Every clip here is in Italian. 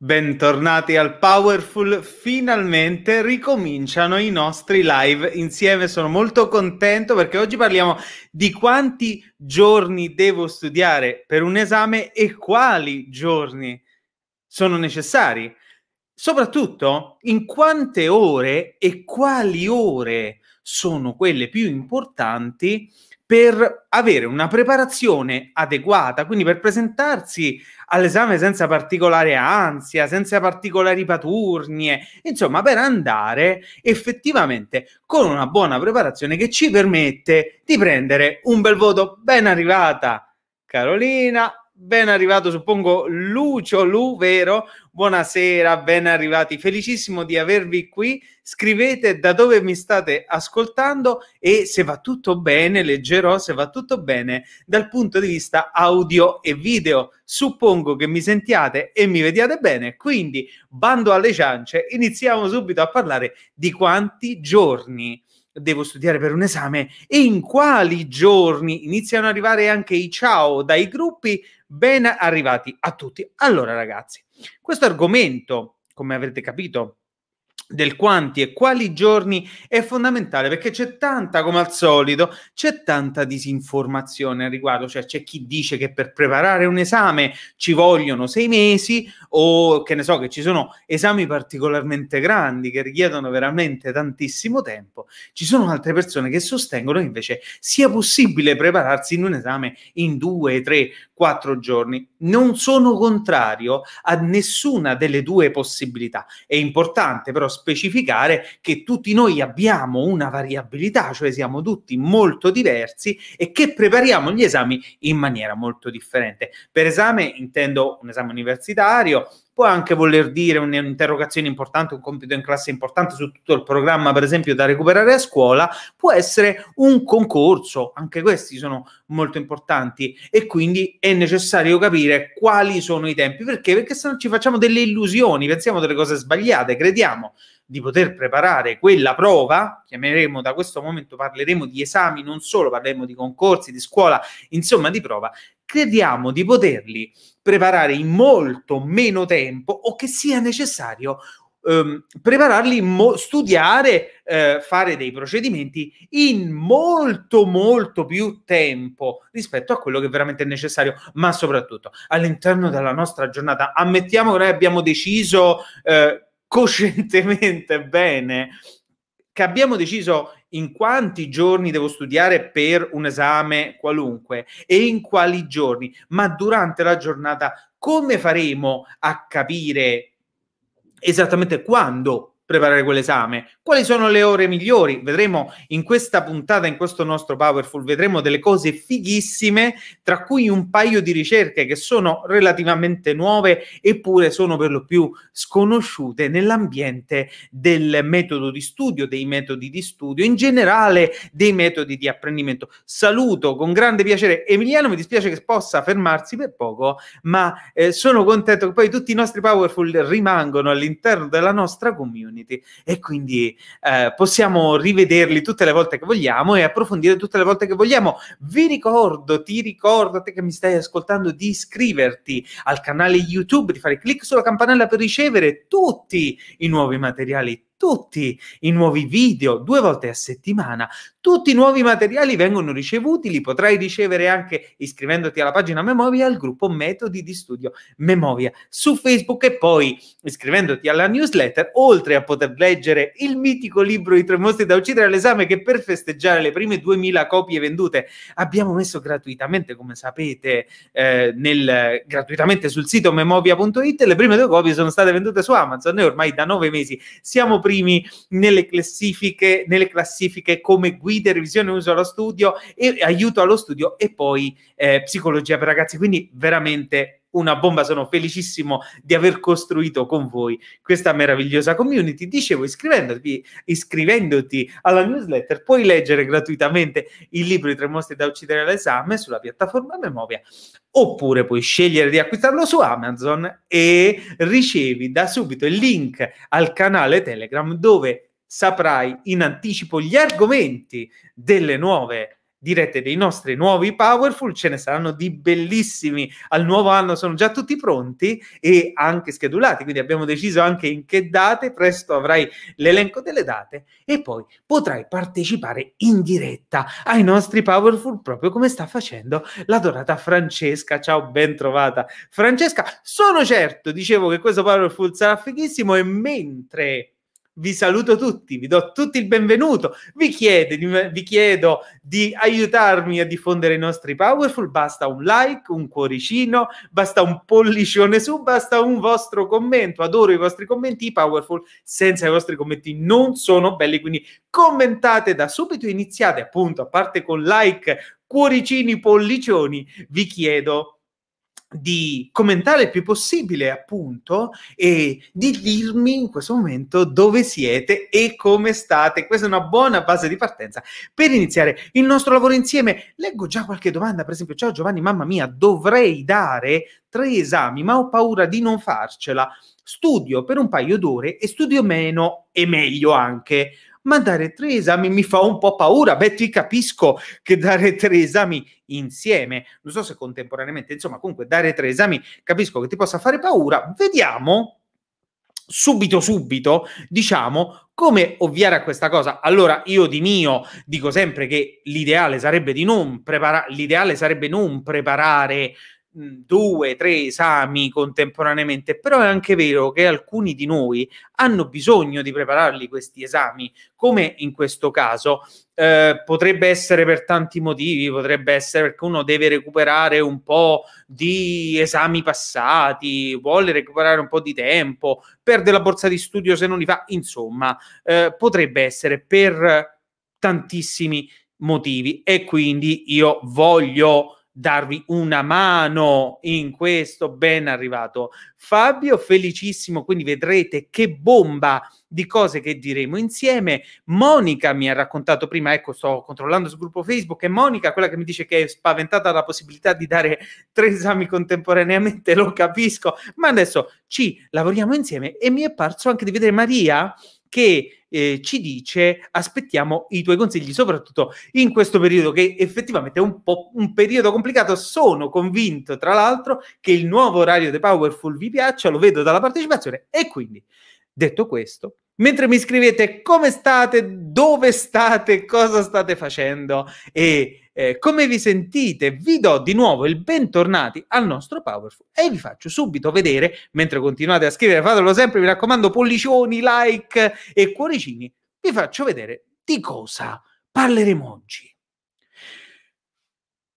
Bentornati al Powerful, finalmente ricominciano i nostri live insieme, sono molto contento perché oggi parliamo di quanti giorni devo studiare per un esame e quali giorni sono necessari, soprattutto in quante ore e quali ore sono quelle più importanti per avere una preparazione adeguata, quindi per presentarsi all'esame senza particolare ansia, senza particolari paturnie, insomma per andare effettivamente con una buona preparazione che ci permette di prendere un bel voto. Ben arrivata Carolina, ben arrivato, suppongo, Lucio Lu, vero? Buonasera, ben arrivati. Felicissimo di avervi qui. Scrivete da dove mi state ascoltando e se va tutto bene, leggerò se va tutto bene dal punto di vista audio e video. Suppongo che mi sentiate e mi vediate bene, quindi bando alle ciance, iniziamo subito a parlare di quanti giorni devo studiare per un esame e in quali giorni iniziano ad arrivare anche i ciao dai gruppi Ben arrivati a tutti. Allora ragazzi, questo argomento, come avrete capito, del quanti e quali giorni è fondamentale perché c'è tanta, come al solito, c'è tanta disinformazione al riguardo, cioè c'è chi dice che per preparare un esame ci vogliono sei mesi o che ne so che ci sono esami particolarmente grandi che richiedono veramente tantissimo tempo, ci sono altre persone che sostengono che invece sia possibile prepararsi in un esame in due, tre, quattro giorni. Non sono contrario a nessuna delle due possibilità. È importante però specificare che tutti noi abbiamo una variabilità, cioè siamo tutti molto diversi e che prepariamo gli esami in maniera molto differente. Per esame intendo un esame universitario, può anche voler dire un'interrogazione importante, un compito in classe importante su tutto il programma, per esempio, da recuperare a scuola, può essere un concorso, anche questi sono molto importanti e quindi è necessario capire quali sono i tempi, perché? Perché se no ci facciamo delle illusioni, pensiamo delle cose sbagliate, crediamo di poter preparare quella prova, chiameremo da questo momento, parleremo di esami, non solo parleremo di concorsi, di scuola, insomma di prova, crediamo di poterli preparare in molto meno tempo o che sia necessario ehm, prepararli, mo- studiare, eh, fare dei procedimenti in molto molto più tempo rispetto a quello che veramente è necessario, ma soprattutto all'interno della nostra giornata ammettiamo che noi abbiamo deciso eh, coscientemente bene che abbiamo deciso in quanti giorni devo studiare per un esame qualunque e in quali giorni, ma durante la giornata come faremo a capire esattamente quando preparare quell'esame. Quali sono le ore migliori? Vedremo in questa puntata, in questo nostro Powerful, vedremo delle cose fighissime, tra cui un paio di ricerche che sono relativamente nuove, eppure sono per lo più sconosciute nell'ambiente del metodo di studio, dei metodi di studio, in generale dei metodi di apprendimento. Saluto con grande piacere Emiliano, mi dispiace che possa fermarsi per poco, ma eh, sono contento che poi tutti i nostri Powerful rimangono all'interno della nostra community Unity e quindi eh, possiamo rivederli tutte le volte che vogliamo e approfondire tutte le volte che vogliamo. Vi ricordo, ti ricordo, te che mi stai ascoltando, di iscriverti al canale YouTube, di fare clic sulla campanella per ricevere tutti i nuovi materiali, tutti i nuovi video due volte a settimana, tutti i nuovi materiali vengono ricevuti, li potrai ricevere anche iscrivendoti alla pagina Memovia al gruppo Metodi di Studio Memovia su Facebook e poi iscrivendoti alla newsletter, oltre a poter leggere il mitico libro I tre mostri da uccidere all'esame che per festeggiare le prime 2000 copie vendute abbiamo messo gratuitamente, come sapete, eh, nel, gratuitamente sul sito memovia.it, le prime due copie sono state vendute su Amazon e ormai da nove mesi siamo primi nelle classifiche, nelle classifiche come guida, revisione uso allo studio e aiuto allo studio e poi eh, psicologia per ragazzi. Quindi veramente una bomba, sono felicissimo di aver costruito con voi questa meravigliosa community. Dicevo, iscrivendovi, iscrivendoti alla newsletter, puoi leggere gratuitamente il libro I tre mostri da uccidere all'esame sulla piattaforma Memovia, oppure puoi scegliere di acquistarlo su Amazon e ricevi da subito il link al canale Telegram dove saprai in anticipo gli argomenti delle nuove dirette dei nostri nuovi Powerful, ce ne saranno di bellissimi al nuovo anno, sono già tutti pronti e anche schedulati, quindi abbiamo deciso anche in che date, presto avrai l'elenco delle date e poi potrai partecipare in diretta ai nostri Powerful proprio come sta facendo la dorata Francesca. Ciao, ben trovata Francesca. Sono certo, dicevo che questo Powerful sarà fighissimo e mentre vi saluto tutti, vi do tutti il benvenuto, vi, chiede, vi chiedo di aiutarmi a diffondere i nostri powerful, basta un like, un cuoricino, basta un pollicione su, basta un vostro commento, adoro i vostri commenti, i powerful senza i vostri commenti non sono belli, quindi commentate da subito, iniziate appunto, a parte con like, cuoricini, pollicioni, vi chiedo di commentare il più possibile, appunto, e di dirmi in questo momento dove siete e come state. Questa è una buona base di partenza per iniziare il nostro lavoro insieme. Leggo già qualche domanda, per esempio, ciao Giovanni, mamma mia, dovrei dare tre esami, ma ho paura di non farcela. Studio per un paio d'ore e studio meno e meglio anche ma dare tre esami mi fa un po' paura. Beh, ti capisco che dare tre esami insieme, non so se contemporaneamente, insomma, comunque dare tre esami capisco che ti possa fare paura. Vediamo subito subito, diciamo, come ovviare a questa cosa? Allora, io di mio dico sempre che l'ideale sarebbe di non preparare l'ideale sarebbe non preparare due, tre esami contemporaneamente, però è anche vero che alcuni di noi hanno bisogno di prepararli questi esami, come in questo caso. Eh, potrebbe essere per tanti motivi, potrebbe essere perché uno deve recuperare un po' di esami passati, vuole recuperare un po' di tempo, perde la borsa di studio se non li fa, insomma, eh, potrebbe essere per tantissimi motivi e quindi io voglio darvi una mano in questo. Ben arrivato Fabio, felicissimo, quindi vedrete che bomba di cose che diremo insieme. Monica mi ha raccontato prima, ecco, sto controllando sul gruppo Facebook, e Monica, quella che mi dice che è spaventata dalla possibilità di dare tre esami contemporaneamente, lo capisco, ma adesso ci lavoriamo insieme e mi è parso anche di vedere Maria che eh, ci dice aspettiamo i tuoi consigli, soprattutto in questo periodo che effettivamente è un po' un periodo complicato. Sono convinto, tra l'altro, che il nuovo orario The Powerful vi piaccia, lo vedo dalla partecipazione e quindi, detto questo, mentre mi scrivete come state, dove state, cosa state facendo e eh, come vi sentite. Vi do di nuovo il bentornati al nostro Powerful e vi faccio subito vedere, mentre continuate a scrivere, fatelo sempre, mi raccomando, pollicioni, like e cuoricini, vi faccio vedere di cosa parleremo oggi.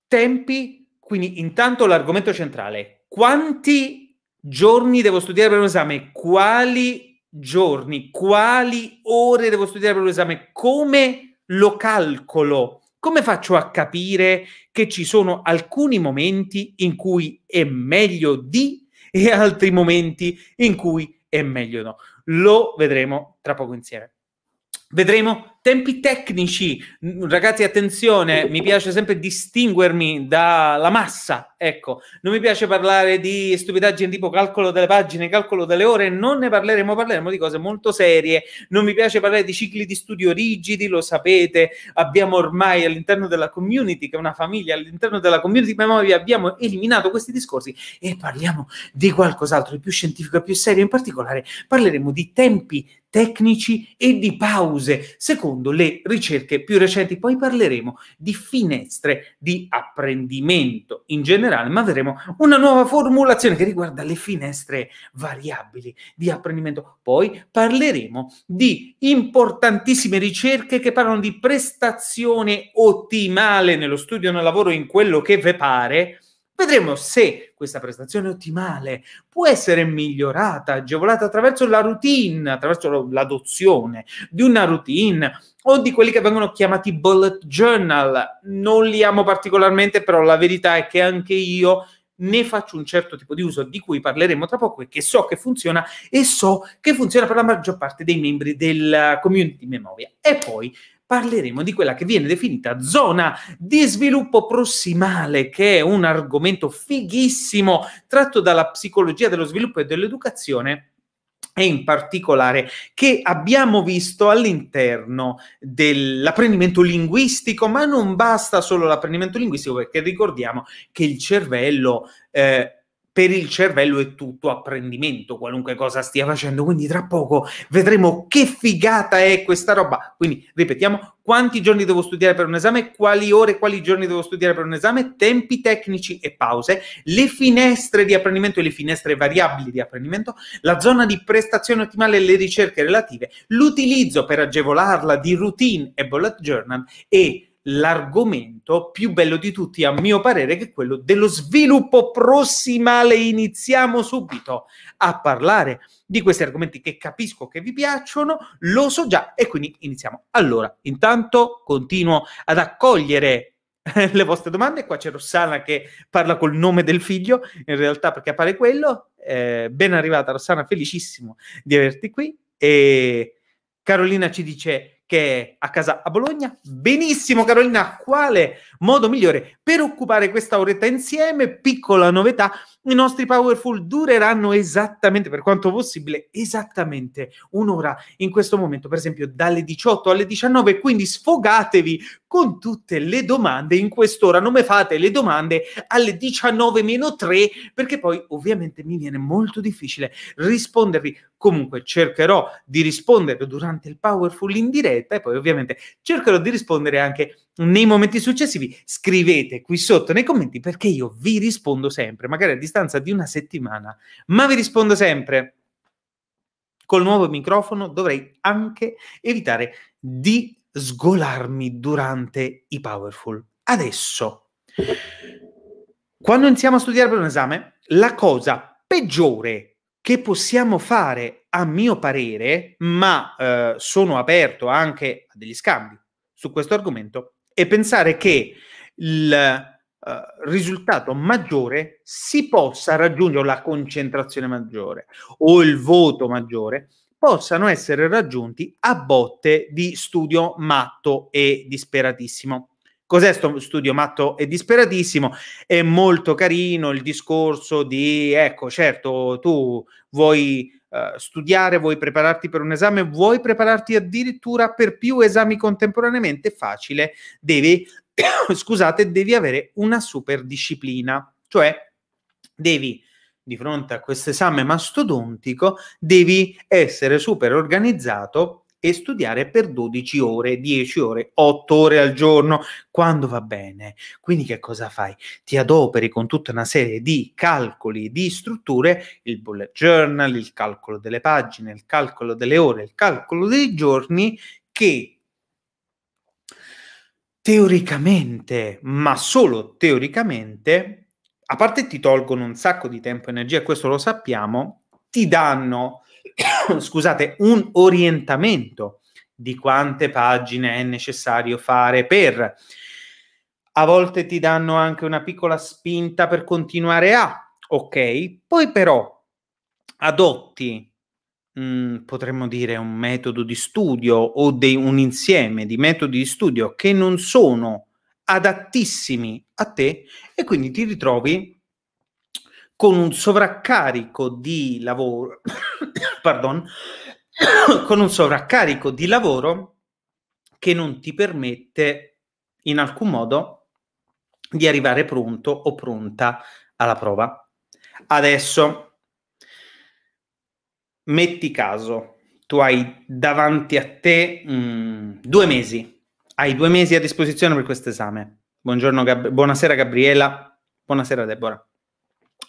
Tempi, quindi intanto l'argomento centrale. Quanti giorni devo studiare per un esame? Quali giorni, quali ore devo studiare per l'esame, come lo calcolo, come faccio a capire che ci sono alcuni momenti in cui è meglio di e altri momenti in cui è meglio no. Lo vedremo tra poco insieme. Vedremo Tempi tecnici, ragazzi, attenzione, mi piace sempre distinguermi dalla massa. Ecco, non mi piace parlare di stupidaggini tipo calcolo delle pagine, calcolo delle ore, non ne parleremo, parleremo di cose molto serie. Non mi piace parlare di cicli di studio rigidi, lo sapete, abbiamo ormai all'interno della community, che è una famiglia, all'interno della community memoria abbiamo eliminato questi discorsi e parliamo di qualcos'altro, di più scientifico, e più serio. In particolare parleremo di tempi tecnici e di pause, secondo le ricerche più recenti. Poi parleremo di finestre di apprendimento in generale, ma avremo una nuova formulazione che riguarda le finestre variabili di apprendimento. Poi parleremo di importantissime ricerche che parlano di prestazione ottimale nello studio e nel lavoro in quello che ve pare Vedremo se questa prestazione ottimale può essere migliorata, agevolata attraverso la routine, attraverso l'adozione di una routine o di quelli che vengono chiamati bullet journal. Non li amo particolarmente, però la verità è che anche io ne faccio un certo tipo di uso di cui parleremo tra poco e che so che funziona e so che funziona per la maggior parte dei membri della community memoria. E poi parleremo di quella che viene definita zona di sviluppo prossimale, che è un argomento fighissimo tratto dalla psicologia dello sviluppo e dell'educazione e in particolare che abbiamo visto all'interno dell'apprendimento linguistico, ma non basta solo l'apprendimento linguistico perché ricordiamo che il cervello eh, per il cervello è tutto apprendimento, qualunque cosa stia facendo. Quindi tra poco vedremo che figata è questa roba. Quindi ripetiamo, quanti giorni devo studiare per un esame, quali ore, quali giorni devo studiare per un esame, tempi tecnici e pause, le finestre di apprendimento e le finestre variabili di apprendimento, la zona di prestazione ottimale e le ricerche relative, l'utilizzo per agevolarla di routine e bullet journal e l'argomento più bello di tutti, a mio parere, che è quello dello sviluppo prossimale. Iniziamo subito a parlare di questi argomenti che capisco che vi piacciono, lo so già e quindi iniziamo. Allora, intanto continuo ad accogliere le vostre domande. Qua c'è Rossana che parla col nome del figlio, in realtà perché appare quello. Eh, ben arrivata Rossana, felicissimo di averti qui. E Carolina ci dice che è a casa a Bologna. Benissimo, Carolina, quale modo migliore per occupare questa oretta insieme? Piccola novità, i nostri Powerful dureranno esattamente, per quanto possibile, esattamente un'ora in questo momento, per esempio dalle 18 alle 19, quindi sfogatevi con tutte le domande in quest'ora. Non mi fate le domande alle 19 meno 3, perché poi ovviamente mi viene molto difficile rispondervi. Comunque cercherò di rispondere durante il Powerful in diretta diretta e poi ovviamente cercherò di rispondere anche nei momenti successivi. Scrivete qui sotto nei commenti perché io vi rispondo sempre, magari a distanza di una settimana, ma vi rispondo sempre. Col nuovo microfono dovrei anche evitare di sgolarmi durante i powerful. Adesso, quando iniziamo a studiare per un esame, la cosa peggiore che possiamo fare, a mio parere, ma eh, sono aperto anche a degli scambi su questo argomento, è pensare che il eh, risultato maggiore si possa raggiungere, la concentrazione maggiore o il voto maggiore, possano essere raggiunti a botte di studio matto e disperatissimo. Cos'è sto studio matto e disperatissimo? È molto carino il discorso di, ecco, certo, tu vuoi Uh, studiare, vuoi prepararti per un esame, vuoi prepararti addirittura per più esami contemporaneamente, facile, devi, scusate, devi avere una super disciplina, cioè devi di fronte a questo esame mastodontico, devi essere super organizzato e studiare per 12 ore, 10 ore, 8 ore al giorno, quando va bene. Quindi che cosa fai? Ti adoperi con tutta una serie di calcoli, di strutture, il bullet journal, il calcolo delle pagine, il calcolo delle ore, il calcolo dei giorni che teoricamente, ma solo teoricamente, a parte ti tolgono un sacco di tempo e energia, questo lo sappiamo, ti danno scusate, un orientamento di quante pagine è necessario fare per. A volte ti danno anche una piccola spinta per continuare a, ok? Poi però adotti, mh, mm, potremmo dire, un metodo di studio o dei, un insieme di metodi di studio che non sono adattissimi a te e quindi ti ritrovi con un sovraccarico di lavoro, pardon, con un sovraccarico di lavoro che non ti permette in alcun modo di arrivare pronto o pronta alla prova. Adesso metti caso, tu hai davanti a te mh, mm, due mesi, hai due mesi a disposizione per questo esame. Gab- buonasera Gabriela, buonasera Deborah.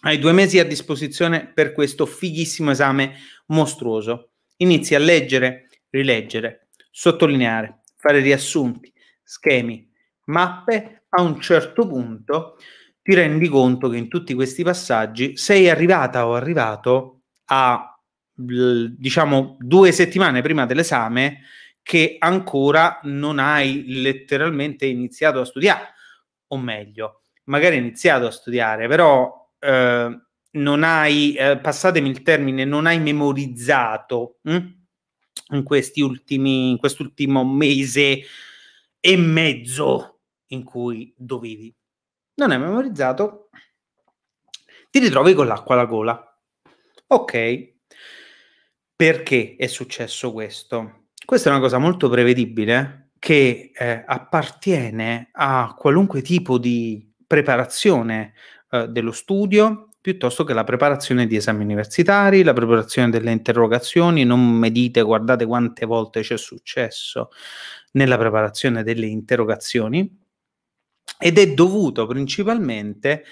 Hai due mesi a disposizione per questo fighissimo esame mostruoso. Inizi a leggere, rileggere, sottolineare, fare riassunti, schemi, mappe. A un certo punto ti rendi conto che in tutti questi passaggi sei arrivata o arrivato a diciamo due settimane prima dell'esame che ancora non hai letteralmente iniziato a studiare, o meglio, magari iniziato a studiare, però Ehm, non hai, eh, passatemi il termine, non hai memorizzato mh? Hm, in questi ultimi, in quest'ultimo mese e mezzo in cui dovevi. Non hai memorizzato, ti ritrovi con l'acqua alla gola. Ok, perché è successo questo? Questa è una cosa molto prevedibile eh, che eh, appartiene a qualunque tipo di preparazione eh, dello studio piuttosto che la preparazione di esami universitari, la preparazione delle interrogazioni, non medite, guardate quante volte c'è successo nella preparazione delle interrogazioni ed è dovuto principalmente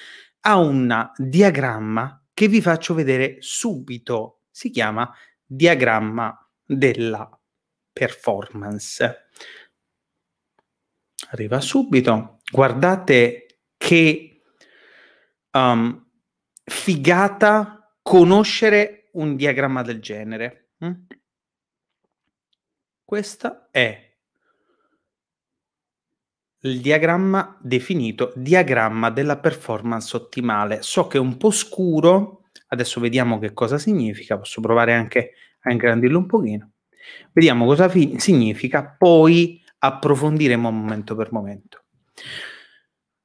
a un diagramma che vi faccio vedere subito, si chiama diagramma della performance. Arriva subito, guardate che um, figata conoscere un diagramma del genere. Mm? Questa è il diagramma definito diagramma della performance ottimale. So che è un po' scuro, adesso vediamo che cosa significa, posso provare anche a ingrandirlo un pochino. Vediamo cosa significa, poi approfondiremo momento per momento.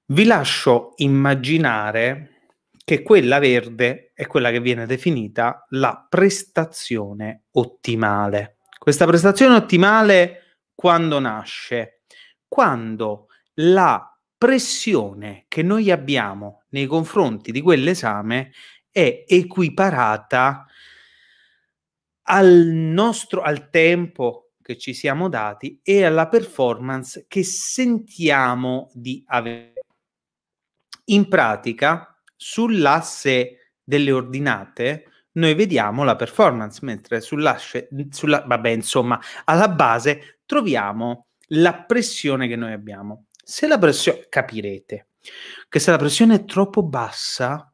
Vi lascio immaginare che quella verde è quella che viene definita la prestazione ottimale. Questa prestazione ottimale quando nasce? Quando la pressione che noi abbiamo nei confronti di quell'esame è equiparata al nostro al tempo che ci siamo dati e alla performance che sentiamo di avere in pratica, sull'asse delle ordinate noi vediamo la performance, mentre sull'asse, sulla, vabbè, insomma, alla base troviamo la pressione che noi abbiamo. Se la pressione, capirete che se la pressione è troppo bassa,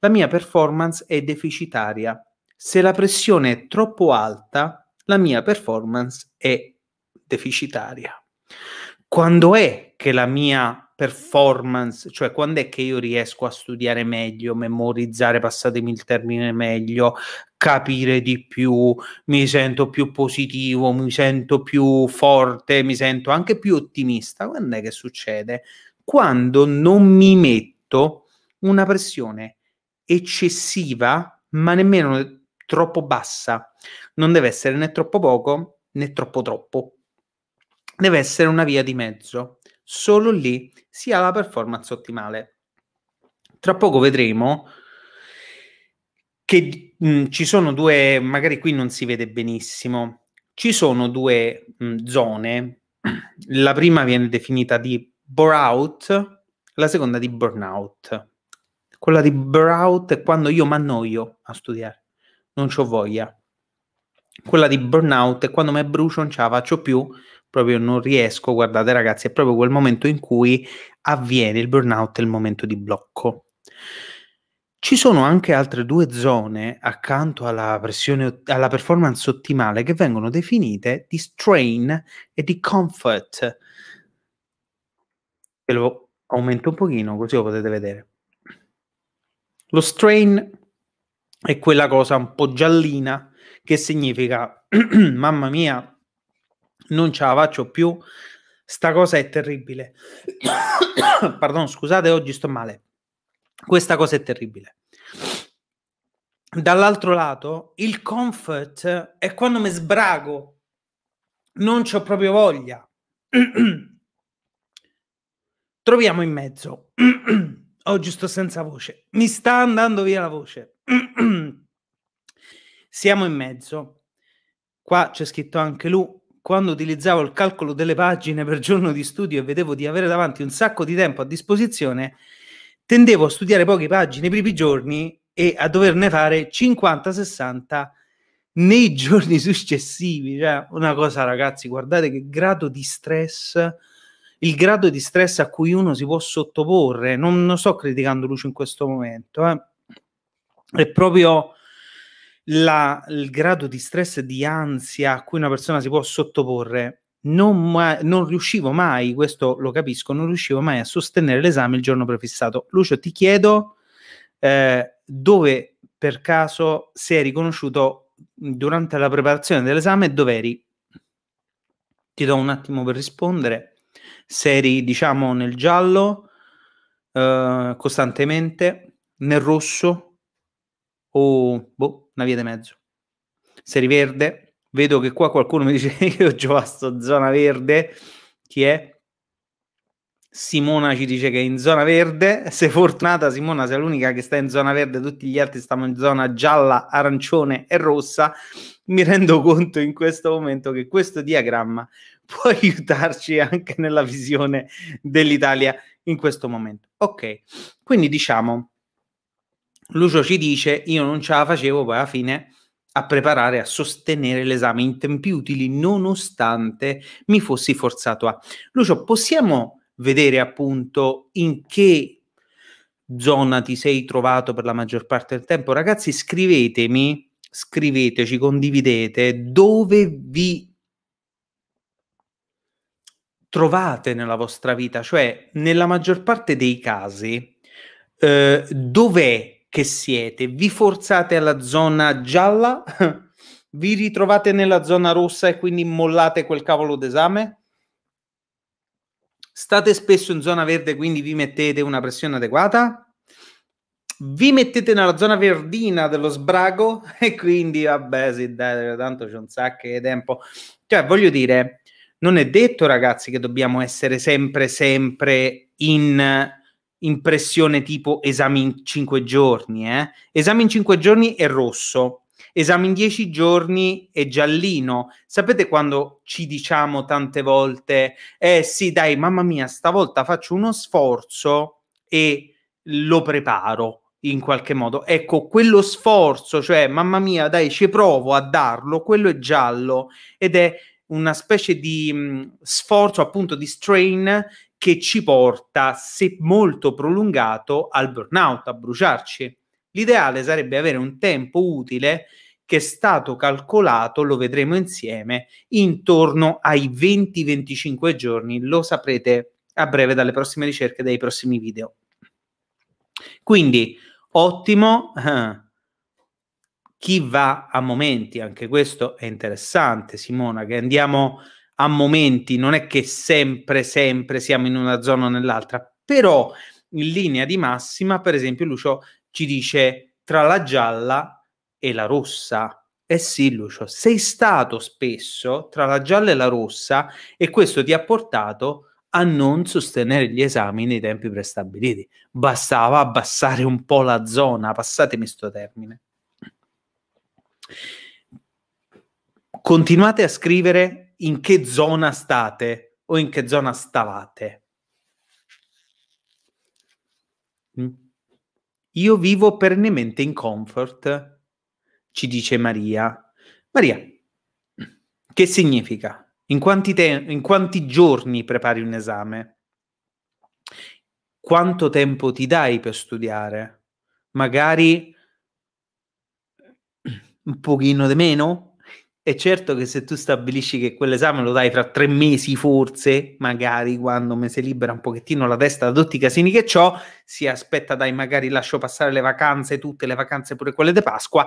la mia performance è deficitaria. Se la pressione è troppo alta, la mia performance è deficitaria. Quando è che la mia performance, cioè quando è che io riesco a studiare meglio, memorizzare, passatemi il termine meglio, capire di più, mi sento più positivo, mi sento più forte, mi sento anche più ottimista. Quando è che succede? Quando non mi metto una pressione eccessiva, ma nemmeno troppo bassa. Non deve essere né troppo poco né troppo troppo. Deve essere una via di mezzo Solo lì si ha la performance ottimale. Tra poco vedremo che mh, ci sono due, magari qui non si vede benissimo, ci sono due mh, zone, la prima viene definita di burnout, la seconda di burnout. Quella di burnout è quando io mi annoio a studiare, non ho voglia. Quella di burnout è quando mi brucio, non ce la faccio più proprio non riesco, guardate ragazzi, è proprio quel momento in cui avviene il burnout, il momento di blocco. Ci sono anche altre due zone accanto alla, pressione, alla performance ottimale che vengono definite di strain e di comfort. Ve lo aumento un pochino così lo potete vedere. Lo strain è quella cosa un po' giallina che significa mamma mia non ce la faccio più, sta cosa è terribile. Pardon, scusate, oggi sto male. Questa cosa è terribile. Dall'altro lato, il comfort è quando mi sbrago, non c'ho proprio voglia. Troviamo in mezzo. oggi sto senza voce. Mi sta andando via la voce. Siamo in mezzo. Qua c'è scritto anche lui quando utilizzavo il calcolo delle pagine per giorno di studio e vedevo di avere davanti un sacco di tempo a disposizione, tendevo a studiare poche pagine i primi giorni e a doverne fare 50-60 nei giorni successivi. Cioè, una cosa, ragazzi, guardate che grado di stress, il grado di stress a cui uno si può sottoporre. Non, non sto criticando Lucio in questo momento, eh. è proprio la, il grado di stress e di ansia a cui una persona si può sottoporre. Non, ma, non riuscivo mai, questo lo capisco, non riuscivo mai a sostenere l'esame il giorno prefissato. Lucio, ti chiedo eh, dove per caso sei riconosciuto durante la preparazione dell'esame e dove eri? Ti do un attimo per rispondere. Se eri, diciamo, nel giallo eh, costantemente, nel rosso o boh, una via di mezzo. Se riverde, vedo che qua qualcuno mi dice io giovasto zona verde, chi è? Simona ci dice che è in zona verde, se fortunata Simona sei l'unica che sta in zona verde, tutti gli altri stanno in zona gialla, arancione e rossa, mi rendo conto in questo momento che questo diagramma può aiutarci anche nella visione dell'Italia in questo momento. Ok, quindi diciamo Lucio ci dice, io non ce la facevo poi alla fine a preparare, a sostenere l'esame in tempi utili, nonostante mi fossi forzato a. Lucio, possiamo vedere appunto in che zona ti sei trovato per la maggior parte del tempo? Ragazzi, scrivetemi, scriveteci, condividete dove vi trovate nella vostra vita, cioè nella maggior parte dei casi, eh, dov'è che siete, vi forzate alla zona gialla, vi ritrovate nella zona rossa e quindi mollate quel cavolo d'esame? State spesso in zona verde, quindi vi mettete una pressione adeguata? Vi mettete nella zona verdina dello sbrago e quindi, vabbè, sì, dai, tanto c'è un sacco di tempo. Cioè, voglio dire, non è detto, ragazzi, che dobbiamo essere sempre, sempre in impressione tipo esami in 5 giorni, eh? esami in 5 giorni è rosso, esami in 10 giorni è giallino. Sapete quando ci diciamo tante volte, eh sì dai, mamma mia, stavolta faccio uno sforzo e lo preparo in qualche modo. Ecco, quello sforzo, cioè mamma mia, dai, ci provo a darlo, quello è giallo ed è una specie di mm, sforzo, appunto, di strain che ci porta, se molto prolungato, al burnout, a bruciarci. L'ideale sarebbe avere un tempo utile che è stato calcolato, lo vedremo insieme, intorno ai 20-25 giorni, lo saprete a breve dalle prossime ricerche, dai prossimi video. Quindi, ottimo. Eh, chi va a momenti, anche questo è interessante Simona, che andiamo a momenti, non è che sempre, sempre siamo in una zona o nell'altra, però in linea di massima, per esempio Lucio ci dice tra la gialla e la rossa. Eh sì, Lucio, sei stato spesso tra la gialla e la rossa e questo ti ha portato a non sostenere gli esami nei tempi prestabiliti. Bastava abbassare un po' la zona, passatemi sto termine. Continuate a scrivere in che zona state o in che zona stavate. Mm. Io vivo perennemente in comfort, ci dice Maria. Maria, che significa? In quanti, te- in quanti giorni prepari un esame? Quanto tempo ti dai per studiare? Magari un pochino di meno. È certo che se tu stabilisci che quell'esame lo dai fra tre mesi, forse, magari quando mi si libera un pochettino la testa da tutti i casini che ho, si aspetta, dai, magari lascio passare le vacanze, tutte le vacanze, pure quelle di Pasqua.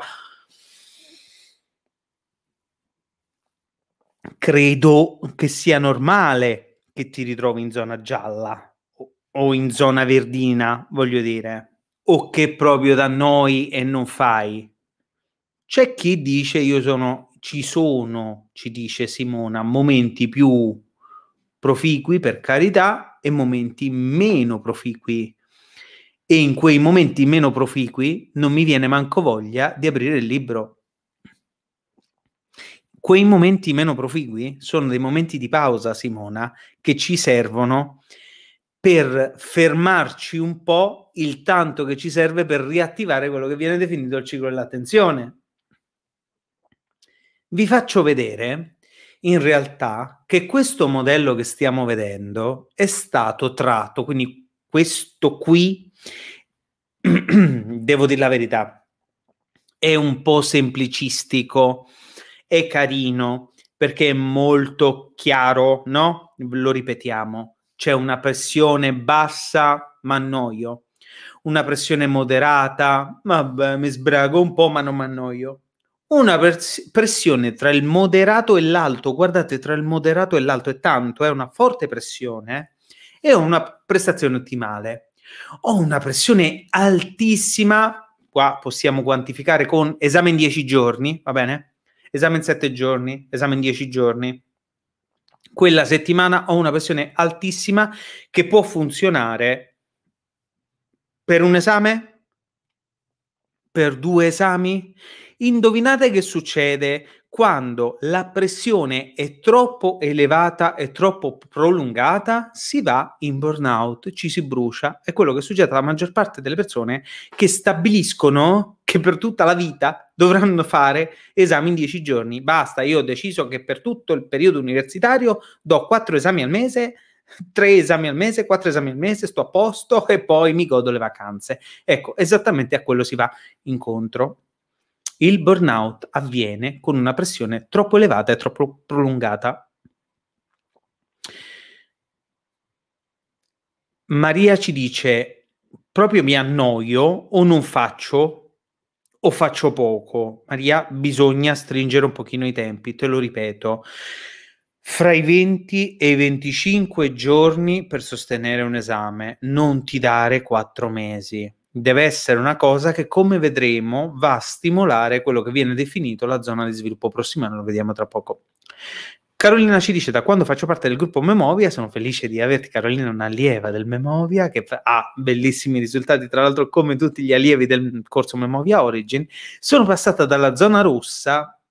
Credo che sia normale che ti ritrovi in zona gialla o in zona verdina, voglio dire, o che proprio da noi e non fai c'è chi dice io sono, ci sono, ci dice Simona, momenti più proficui per carità e momenti meno proficui. E in quei momenti meno proficui non mi viene manco voglia di aprire il libro. Quei momenti meno proficui sono dei momenti di pausa, Simona, che ci servono per fermarci un po' il tanto che ci serve per riattivare quello che viene definito il ciclo dell'attenzione vi faccio vedere in realtà che questo modello che stiamo vedendo è stato tratto, quindi questo qui, devo dire la verità, è un po' semplicistico, è carino perché è molto chiaro, no? Lo ripetiamo, c'è una pressione bassa, ma annoio, una pressione moderata, ma mi sbrago un po', ma non mi annoio una pers- pressione tra il moderato e l'alto, guardate, tra il moderato e l'alto è tanto, è una forte pressione e ho una prestazione ottimale. Ho una pressione altissima, qua possiamo quantificare con esame in 10 giorni, va bene? Esame in 7 giorni, esame in 10 giorni. Quella settimana ho una pressione altissima che può funzionare per un esame, per due esami, Indovinate che succede quando la pressione è troppo elevata e troppo prolungata, si va in burnout, ci si brucia. È quello che succede alla maggior parte delle persone che stabiliscono che per tutta la vita dovranno fare esami in dieci giorni. Basta, io ho deciso che per tutto il periodo universitario do quattro esami al mese, tre esami al mese, quattro esami al mese, sto a posto e poi mi godo le vacanze. Ecco, esattamente a quello si va incontro il burnout avviene con una pressione troppo elevata e troppo prolungata. Maria ci dice, proprio mi annoio o non faccio o faccio poco. Maria, bisogna stringere un pochino i tempi, te lo ripeto. Fra i 20 e i 25 giorni per sostenere un esame, non ti dare 4 mesi deve essere una cosa che, come vedremo, va a stimolare quello che viene definito la zona di sviluppo prossimale, lo vediamo tra poco. Carolina ci dice da quando faccio parte del gruppo Memovia, sono felice di averti Carolina, un allieva del Memovia che ha bellissimi risultati, tra l'altro come tutti gli allievi del corso Memovia Origin, sono passata dalla zona rossa,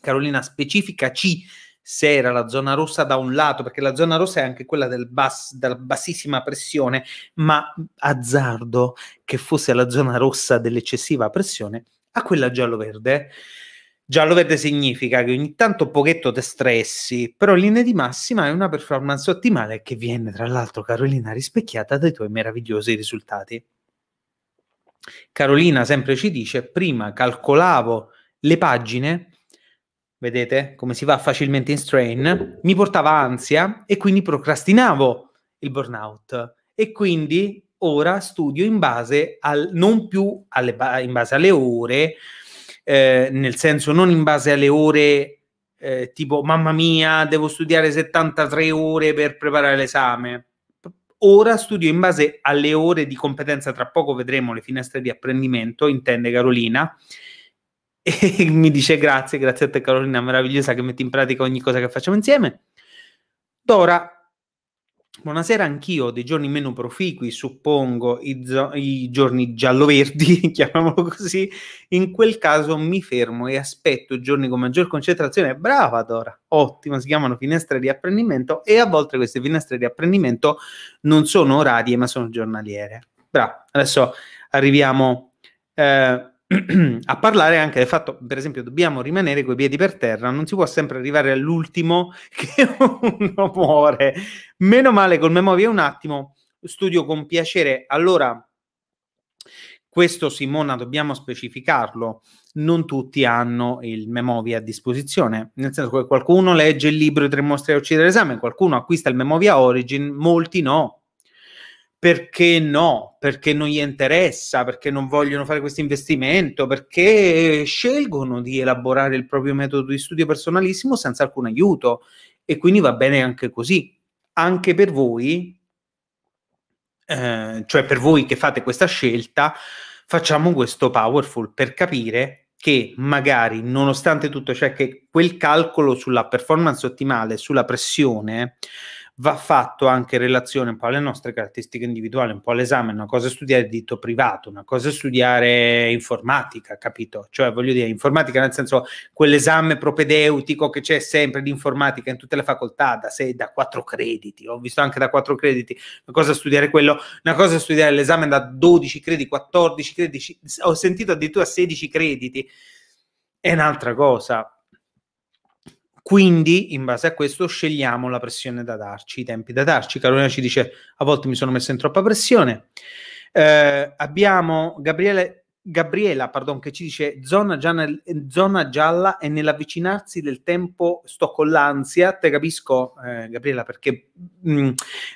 Carolina specifica C se era la zona rossa da un lato, perché la zona rossa è anche quella del bas, della bassissima pressione, ma azzardo che fosse la zona rossa dell'eccessiva pressione a quella giallo-verde. Giallo-verde significa che ogni tanto un pochetto te stressi, però in linea di massima è una performance ottimale che viene, tra l'altro, Carolina, rispecchiata dai tuoi meravigliosi risultati. Carolina sempre ci dice, prima calcolavo le pagine vedete come si va facilmente in strain, mi portava ansia e quindi procrastinavo il burnout. E quindi ora studio in base al, non più alle, in base alle ore, eh, nel senso non in base alle ore eh, tipo mamma mia, devo studiare 73 ore per preparare l'esame. Ora studio in base alle ore di competenza, tra poco vedremo le finestre di apprendimento, intende Carolina, e mi dice grazie, grazie a te Carolina, meravigliosa che metti in pratica ogni cosa che facciamo insieme. Dora, buonasera, anch'io ho dei giorni meno proficui, suppongo, i, zo- i giorni giallo-verdi, chiamiamolo così, in quel caso mi fermo e aspetto giorni con maggior concentrazione. Brava Dora, ottimo, si chiamano finestre di apprendimento e a volte queste finestre di apprendimento non sono orarie ma sono giornaliere. Bravo, adesso arriviamo... Eh, a parlare anche del fatto, per esempio, dobbiamo rimanere coi piedi per terra, non si può sempre arrivare all'ultimo che uno muore. Meno male col Memoria un attimo, studio con piacere. Allora, questo Simona dobbiamo specificarlo, non tutti hanno il Memoria a disposizione, nel senso che qualcuno legge il libro Tre mostri a uccidere l'esame, qualcuno acquista il Memoria Origin, molti no perché no, perché non gli interessa, perché non vogliono fare questo investimento, perché scelgono di elaborare il proprio metodo di studio personalissimo senza alcun aiuto e quindi va bene anche così. Anche per voi, eh, cioè per voi che fate questa scelta, facciamo questo powerful per capire che magari nonostante tutto, cioè che quel calcolo sulla performance ottimale, sulla pressione, va fatto anche in relazione un po' alle nostre caratteristiche individuali, un po' all'esame, una cosa è studiare diritto privato, una cosa è studiare informatica, capito? Cioè, voglio dire, informatica nel senso quell'esame propedeutico che c'è sempre di informatica in tutte le facoltà, da 6, da quattro crediti, ho visto anche da quattro crediti, una cosa è studiare quello, una cosa è studiare l'esame da 12 crediti, 14 crediti, ho sentito addirittura 16 crediti, è un'altra cosa quindi, in base a questo, scegliamo la pressione da darci, i tempi da darci. Carolina ci dice: A volte mi sono messa in troppa pressione. Eh, abbiamo Gabriele, Gabriela pardon, che ci dice: zona, gianna, zona gialla, è nell'avvicinarsi del tempo sto con l'ansia. Te capisco, eh, Gabriela, perché mh, mm,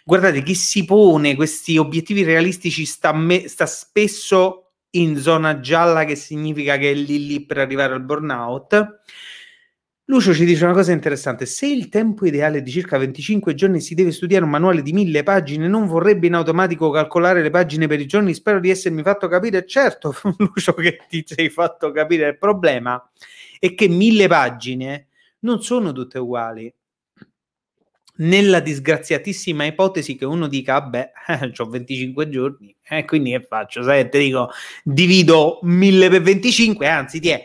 guardate chi si pone questi obiettivi realistici sta, me, sta spesso in zona gialla, che significa che è lì lì per arrivare al burnout Lucio ci dice una cosa interessante, se il tempo ideale è di circa 25 giorni si deve studiare un manuale di mille pagine, non vorrebbe in automatico calcolare le pagine per i giorni? Spero di essermi fatto capire, certo Lucio che ti sei fatto capire, il problema è che mille pagine non sono tutte uguali. Nella disgraziatissima ipotesi che uno dica, vabbè, ho 25 giorni, eh, quindi che faccio? Sai, ti dico, divido 1000 per 25, anzi ti è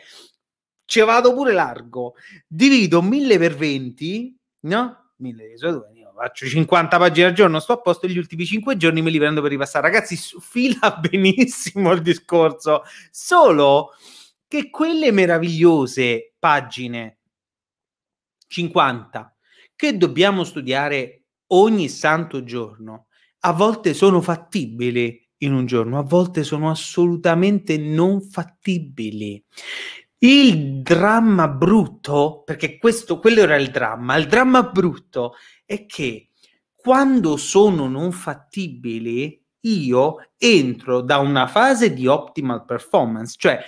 ci vado pure largo, divido 1000 per 20, no? 1000 diviso 2, faccio 50 pagine al giorno, sto a posto, gli ultimi 5 giorni me li prendo per ripassare. Ragazzi, fila benissimo il discorso, solo che quelle meravigliose pagine 50 che dobbiamo studiare ogni santo giorno, a volte sono fattibili in un giorno, a volte sono assolutamente non fattibili. Il dramma brutto, perché questo, quello era il dramma, il dramma brutto è che quando sono non fattibili, io entro da una fase di optimal performance, cioè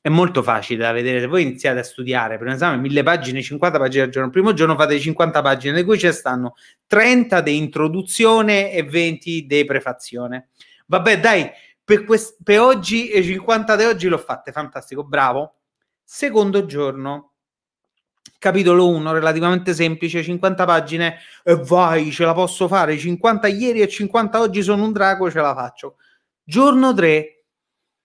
è molto facile da vedere. Se voi iniziate a studiare per un esame, mille pagine, 50 pagine al giorno, il primo giorno fate 50 pagine, di cui ci stanno 30 di introduzione e 20 di prefazione. Vabbè, dai, per, quest- per oggi e 50 di oggi l'ho fatta, fantastico, bravo. Secondo giorno, capitolo 1, relativamente semplice, 50 pagine, e vai, ce la posso fare, 50 ieri e 50 oggi sono un drago, ce la faccio. Giorno 3,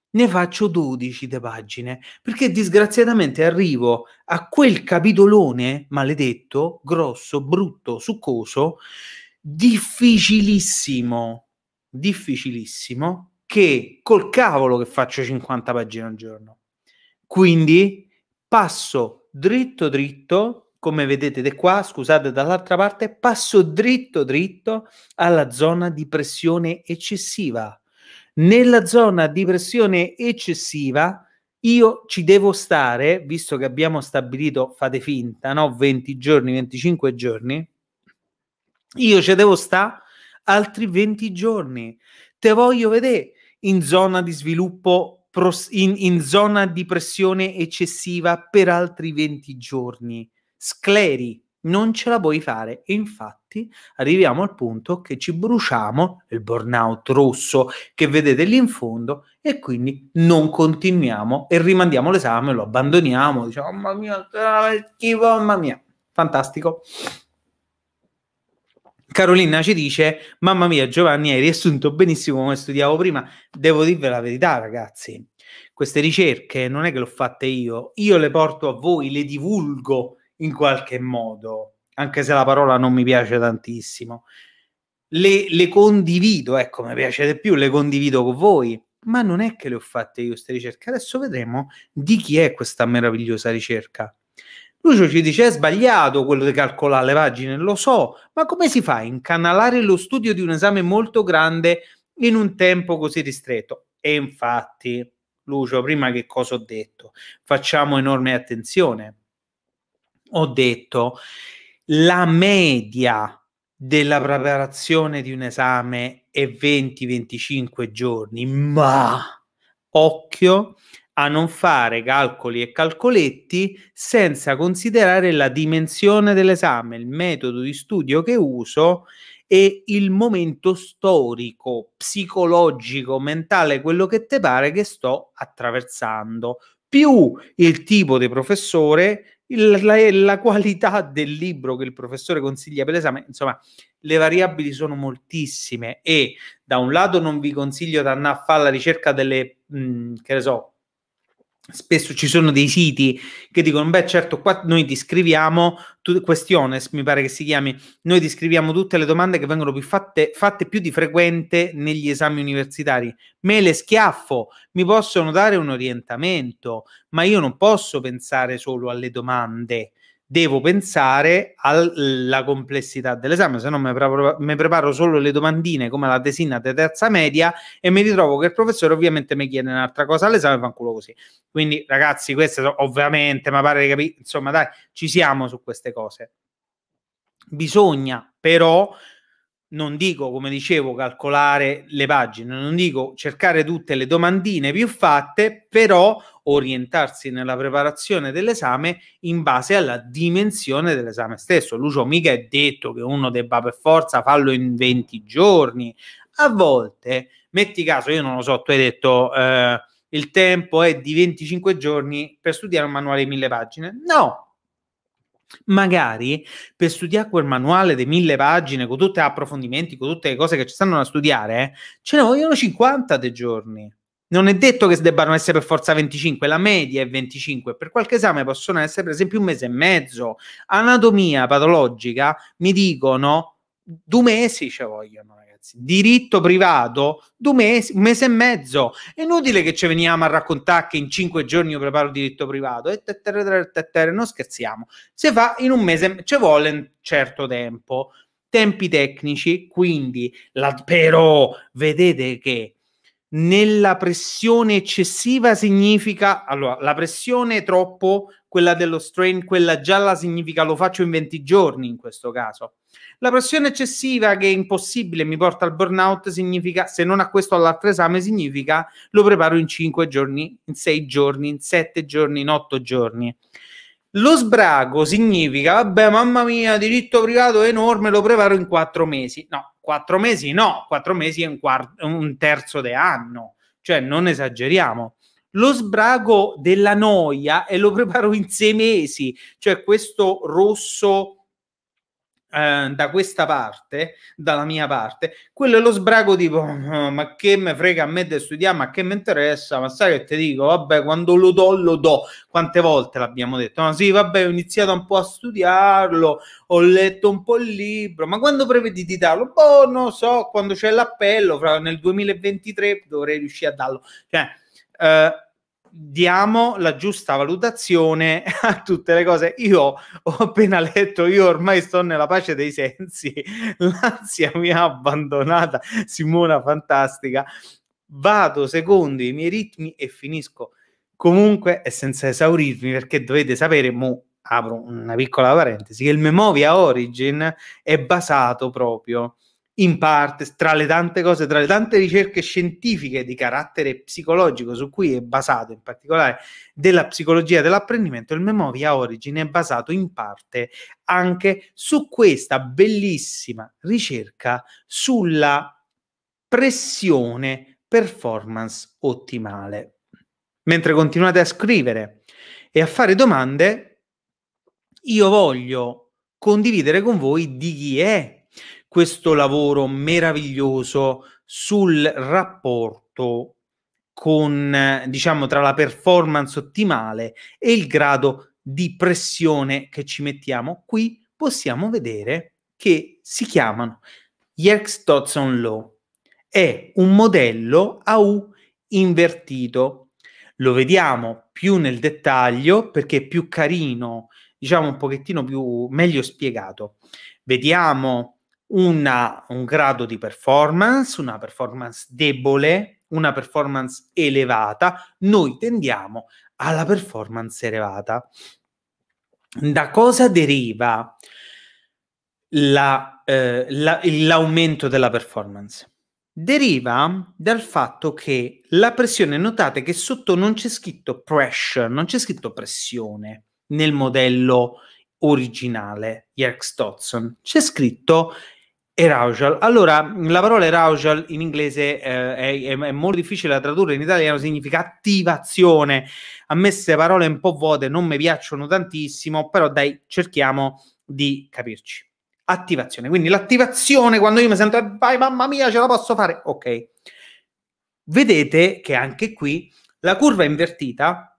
ne faccio 12 di pagine, perché disgraziatamente arrivo a quel capitolone maledetto, grosso, brutto, succoso, difficilissimo, difficilissimo, che col cavolo che faccio 50 pagine al giorno. Quindi passo dritto dritto, come vedete da qua, scusate dall'altra parte, passo dritto dritto alla zona di pressione eccessiva. Nella zona di pressione eccessiva io ci devo stare, visto che abbiamo stabilito, fate finta, no? 20 giorni, 25 giorni, io ci devo stare altri 20 giorni. Te voglio vedere in zona di sviluppo in, in zona di pressione eccessiva per altri 20 giorni. Scleri, non ce la puoi fare. E infatti arriviamo al punto che ci bruciamo il burnout rosso che vedete lì in fondo e quindi non continuiamo e rimandiamo l'esame, lo abbandoniamo, diciamo mamma mia, schifo, mamma mia. Fantastico. Carolina ci dice: Mamma mia, Giovanni, hai riassunto benissimo come studiavo prima. Devo dirvi la verità, ragazzi. Queste ricerche non è che le ho fatte io, io le porto a voi, le divulgo in qualche modo, anche se la parola non mi piace tantissimo. Le, le condivido, ecco, mi piace di più, le condivido con voi, ma non è che le ho fatte io queste ricerche. Adesso vedremo di chi è questa meravigliosa ricerca. Lucio ci dice: è sbagliato quello di calcolare le pagine, lo so, ma come si fa a incanalare lo studio di un esame molto grande in un tempo così ristretto? E infatti, Lucio, prima che cosa ho detto? Facciamo enorme attenzione. Ho detto la media della preparazione di un esame è 20-25 giorni, ma occhio a non fare calcoli e calcoletti senza considerare la dimensione dell'esame, il metodo di studio che uso e il momento storico, psicologico, mentale, quello che te pare che sto attraversando, più il tipo di professore, il, la, la qualità del libro che il professore consiglia per l'esame, insomma, le variabili sono moltissime e da un lato non vi consiglio di andare a fare la ricerca delle, mh, che ne so, spesso ci sono dei siti che dicono beh certo qua noi ti scriviamo tu, questiones mi pare che si chiami noi ti scriviamo tutte le domande che vengono più fatte, fatte più di frequente negli esami universitari me le schiaffo mi possono dare un orientamento ma io non posso pensare solo alle domande devo pensare alla complessità dell'esame, se no mi, preparo, preparo solo le domandine come la tesina di terza media e mi ritrovo che il professore ovviamente mi chiede un'altra cosa all'esame e fa un culo così. Quindi ragazzi, questo ovviamente, ma pare di capire, insomma dai, ci siamo su queste cose. Bisogna però, non dico come dicevo calcolare le pagine, non dico cercare tutte le domandine più fatte, però orientarsi nella preparazione dell'esame in base alla dimensione dell'esame stesso. Lucio mica è detto che uno debba per forza farlo in 20 giorni. A volte, metti caso, io non lo so, tu hai detto eh, il tempo è di 25 giorni per studiare un manuale di mille pagine. No, magari per studiare quel manuale di mille pagine con tutti gli approfondimenti, con tutte le cose che ci stanno a studiare, ce ne vogliono 50 dei giorni non è detto che debbano essere per forza 25, la media è 25, per qualche esame possono essere per esempio un mese e mezzo. Anatomia patologica mi dicono due mesi ci vogliono ragazzi, diritto privato due mesi, un mese e mezzo. È inutile che ci veniamo a raccontare che in cinque giorni io preparo diritto privato, e non scherziamo, se fa in un mese ci vuole un certo tempo. Tempi tecnici, quindi, però vedete che nella pressione eccessiva significa allora la pressione troppo quella dello strain quella gialla significa lo faccio in 20 giorni in questo caso la pressione eccessiva che è impossibile mi porta al burnout significa se non a questo all'altro esame significa lo preparo in 5 giorni in 6 giorni in 7 giorni in 8 giorni lo sbrago significa vabbè mamma mia diritto privato è enorme lo preparo in 4 mesi no Quattro mesi no, quattro mesi è un, quarto, un terzo di anno, cioè non esageriamo. Lo sbrago della noia e lo preparo in sei mesi, cioè questo rosso eh, da questa parte, dalla mia parte, quello è lo sbrago tipo oh, ma che me frega a me di studiare, ma che mi interessa, ma sai che ti dico, vabbè quando lo do lo do, quante volte l'abbiamo detto, ma sì vabbè ho iniziato un po' a studiarlo, ho letto un po' il libro, ma quando prevedi di darlo? Boh non so, quando c'è l'appello, fra, nel 2023 dovrei riuscire a darlo, cioè... Eh, diamo la giusta valutazione a tutte le cose. Io ho appena letto, io ormai sto nella pace dei sensi, l'ansia mi ha abbandonata, Simona fantastica, vado secondo i miei ritmi e finisco comunque e senza esaurirmi perché dovete sapere, mo apro una piccola parentesi, che il Memovia Origin è basato proprio in parte, tra le tante cose, tra le tante ricerche scientifiche di carattere psicologico su cui è basato, in particolare della psicologia dell'apprendimento, il Memoria Origin è basato in parte anche su questa bellissima ricerca sulla pressione performance ottimale. Mentre continuate a scrivere e a fare domande, io voglio condividere con voi di chi è questo lavoro meraviglioso sul rapporto con, diciamo, tra la performance ottimale e il grado di pressione che ci mettiamo. Qui possiamo vedere che si chiamano Yerkes-Dodson Law. È un modello a U invertito. Lo vediamo più nel dettaglio perché è più carino, diciamo un pochettino più meglio spiegato. Vediamo una, un grado di performance, una performance debole, una performance elevata, noi tendiamo alla performance elevata. Da cosa deriva la, eh, la, l'aumento della performance? Deriva dal fatto che la pressione, notate che sotto non c'è scritto pressure, non c'è scritto pressione nel modello originale, Jerks Dodson, c'è scritto Arousal. Allora, la parola arousal in inglese eh, è, è, è, molto difficile da tradurre, in italiano significa attivazione. A me queste parole un po' vuote non mi piacciono tantissimo, però dai, cerchiamo di capirci. Attivazione. Quindi l'attivazione, quando io mi sento, eh, vai mamma mia, ce la posso fare, ok. Vedete che anche qui la curva invertita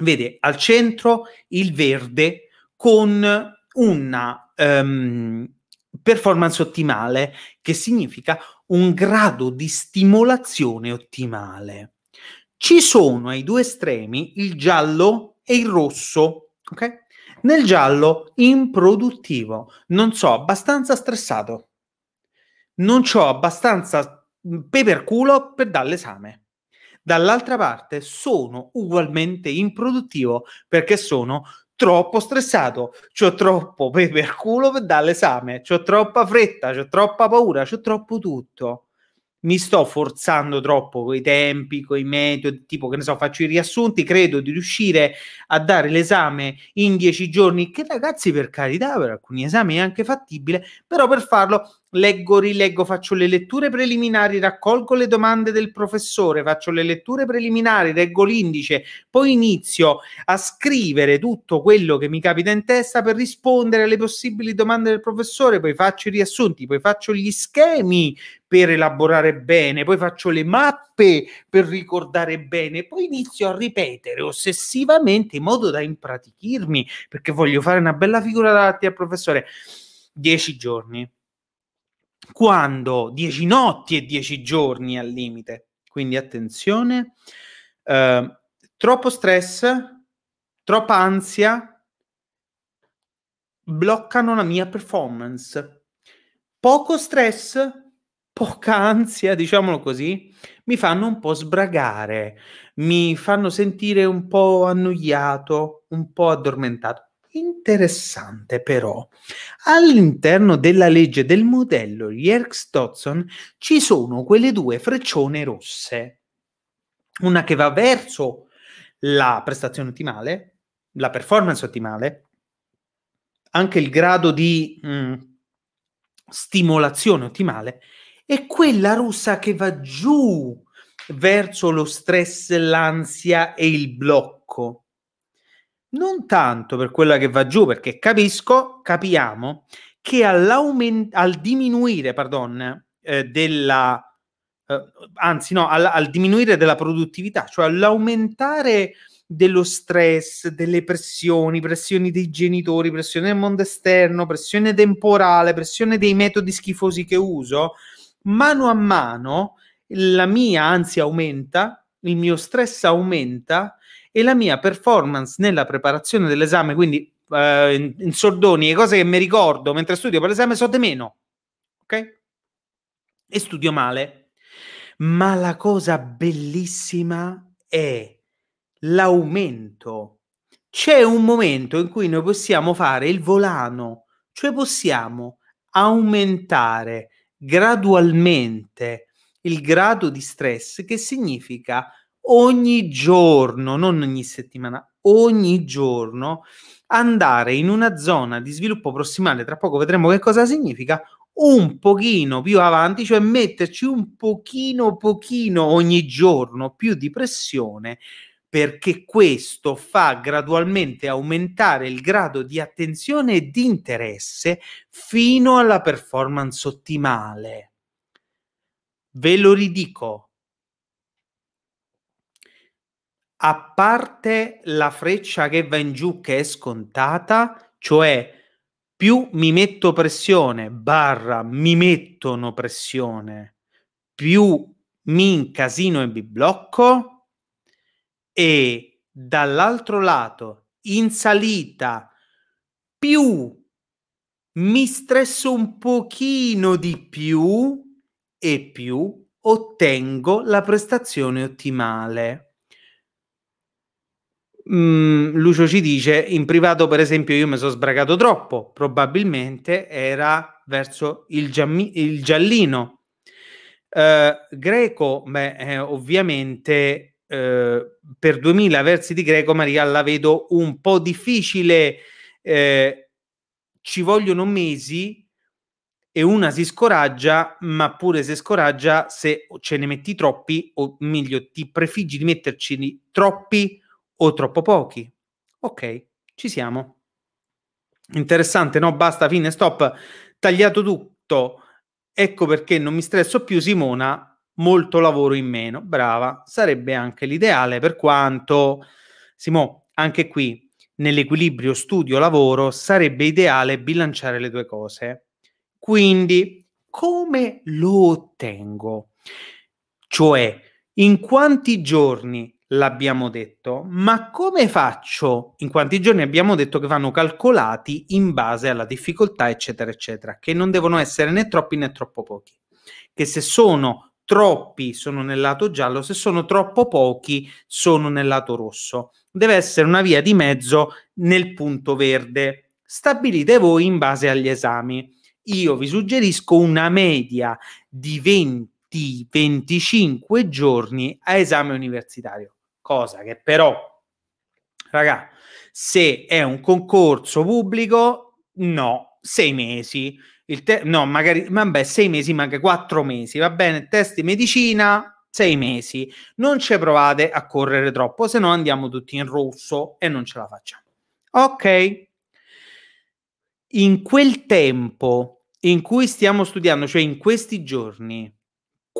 vede al centro il verde con una... Um, performance ottimale, che significa un grado di stimolazione ottimale. Ci sono ai due estremi il giallo e il rosso, ok? Nel giallo improduttivo, non so abbastanza stressato, non ho abbastanza mm, peperculo per dare l'esame. Dall'altra parte sono ugualmente improduttivo perché sono troppo stressato, ho troppo pepe al culo per dare l'esame, ho troppa fretta, ho troppa paura, ho troppo tutto. Mi sto forzando troppo con i tempi, con i metodi, tipo che ne so, faccio i riassunti, credo di riuscire a dare l'esame in dieci giorni, che ragazzi per carità, per alcuni esami è anche fattibile, però per farlo leggo, rileggo, faccio le letture preliminari, raccolgo le domande del professore, faccio le letture preliminari, leggo l'indice, poi inizio a scrivere tutto quello che mi capita in testa per rispondere alle possibili domande del professore, poi faccio i riassunti, poi faccio gli schemi per elaborare bene, poi faccio le mappe per ricordare bene, poi inizio a ripetere ossessivamente in modo da impratichirmi, perché voglio fare una bella figura davanti al professore. Dieci giorni quando 10 notti e 10 giorni al limite. Quindi attenzione, eh, troppo stress, troppa ansia bloccano la mia performance. Poco stress, poca ansia, diciamolo così, mi fanno un po' sbragare, mi fanno sentire un po' annoiato, un po' addormentato Interessante però, all'interno della legge del modello Yerkes-Dodson ci sono quelle due freccione rosse, una che va verso la prestazione ottimale, la performance ottimale, anche il grado di mh, mm, stimolazione ottimale, e quella rossa che va giù verso lo stress, l'ansia e il blocco. Non tanto per quella che va giù, perché capisco, capiamo che al diminuire, pardon, eh, della, eh, anzi no, al, al, diminuire della produttività, cioè all'aumentare dello stress, delle pressioni, pressioni dei genitori, pressione del mondo esterno, pressione temporale, pressione dei metodi schifosi che uso, mano a mano la mia ansia aumenta, il mio stress aumenta e la mia performance nella preparazione dell'esame, quindi eh, in, in sordoni, le cose che mi ricordo mentre studio per l'esame so di meno, ok? E studio male. Ma la cosa bellissima è l'aumento. C'è un momento in cui noi possiamo fare il volano, cioè possiamo aumentare gradualmente il grado di stress che significa ogni giorno, non ogni settimana, ogni giorno andare in una zona di sviluppo prossimale, tra poco vedremo che cosa significa, un pochino più avanti, cioè metterci un pochino, pochino ogni giorno più di pressione, perché questo fa gradualmente aumentare il grado di attenzione e di interesse fino alla performance ottimale. Ve lo ridico, a parte la freccia che va in giù che è scontata, cioè più mi metto pressione, barra mi mettono pressione, più mi incasino e mi blocco e dall'altro lato in salita più mi stresso un pochino di più e più ottengo la prestazione ottimale. Mm, Lucio ci dice, in privato per esempio io mi sono sbragato troppo, probabilmente era verso il, giammi- il giallino. Eh, greco, beh, eh, ovviamente eh, per 2000 versi di greco Maria la vedo un po' difficile, eh, ci vogliono mesi e una si scoraggia, ma pure se scoraggia, se ce ne metti troppi, o meglio ti prefiggi di metterci troppi, o troppo pochi. Ok, ci siamo. Interessante, no? Basta, fine, stop. Tagliato tutto. Ecco perché non mi stresso più Simona, molto lavoro in meno. Brava, sarebbe anche l'ideale per quanto Simo, anche qui nell'equilibrio studio-lavoro sarebbe ideale bilanciare le due cose. Quindi, come lo ottengo? Cioè, in quanti giorni l'abbiamo detto, ma come faccio in quanti giorni abbiamo detto che vanno calcolati in base alla difficoltà, eccetera, eccetera, che non devono essere né troppi né troppo pochi, che se sono troppi sono nel lato giallo, se sono troppo pochi sono nel lato rosso. Deve essere una via di mezzo nel punto verde. Stabilite voi in base agli esami. Io vi suggerisco una media di 20-25 giorni a esame universitario cosa che però, raga, se è un concorso pubblico, no, sei mesi. Te- no, magari, vabbè, sei mesi, ma anche quattro mesi, va bene, test di medicina, sei mesi. Non ci provate a correre troppo, se no andiamo tutti in rosso e non ce la facciamo. Ok? In quel tempo in cui stiamo studiando, cioè in questi giorni,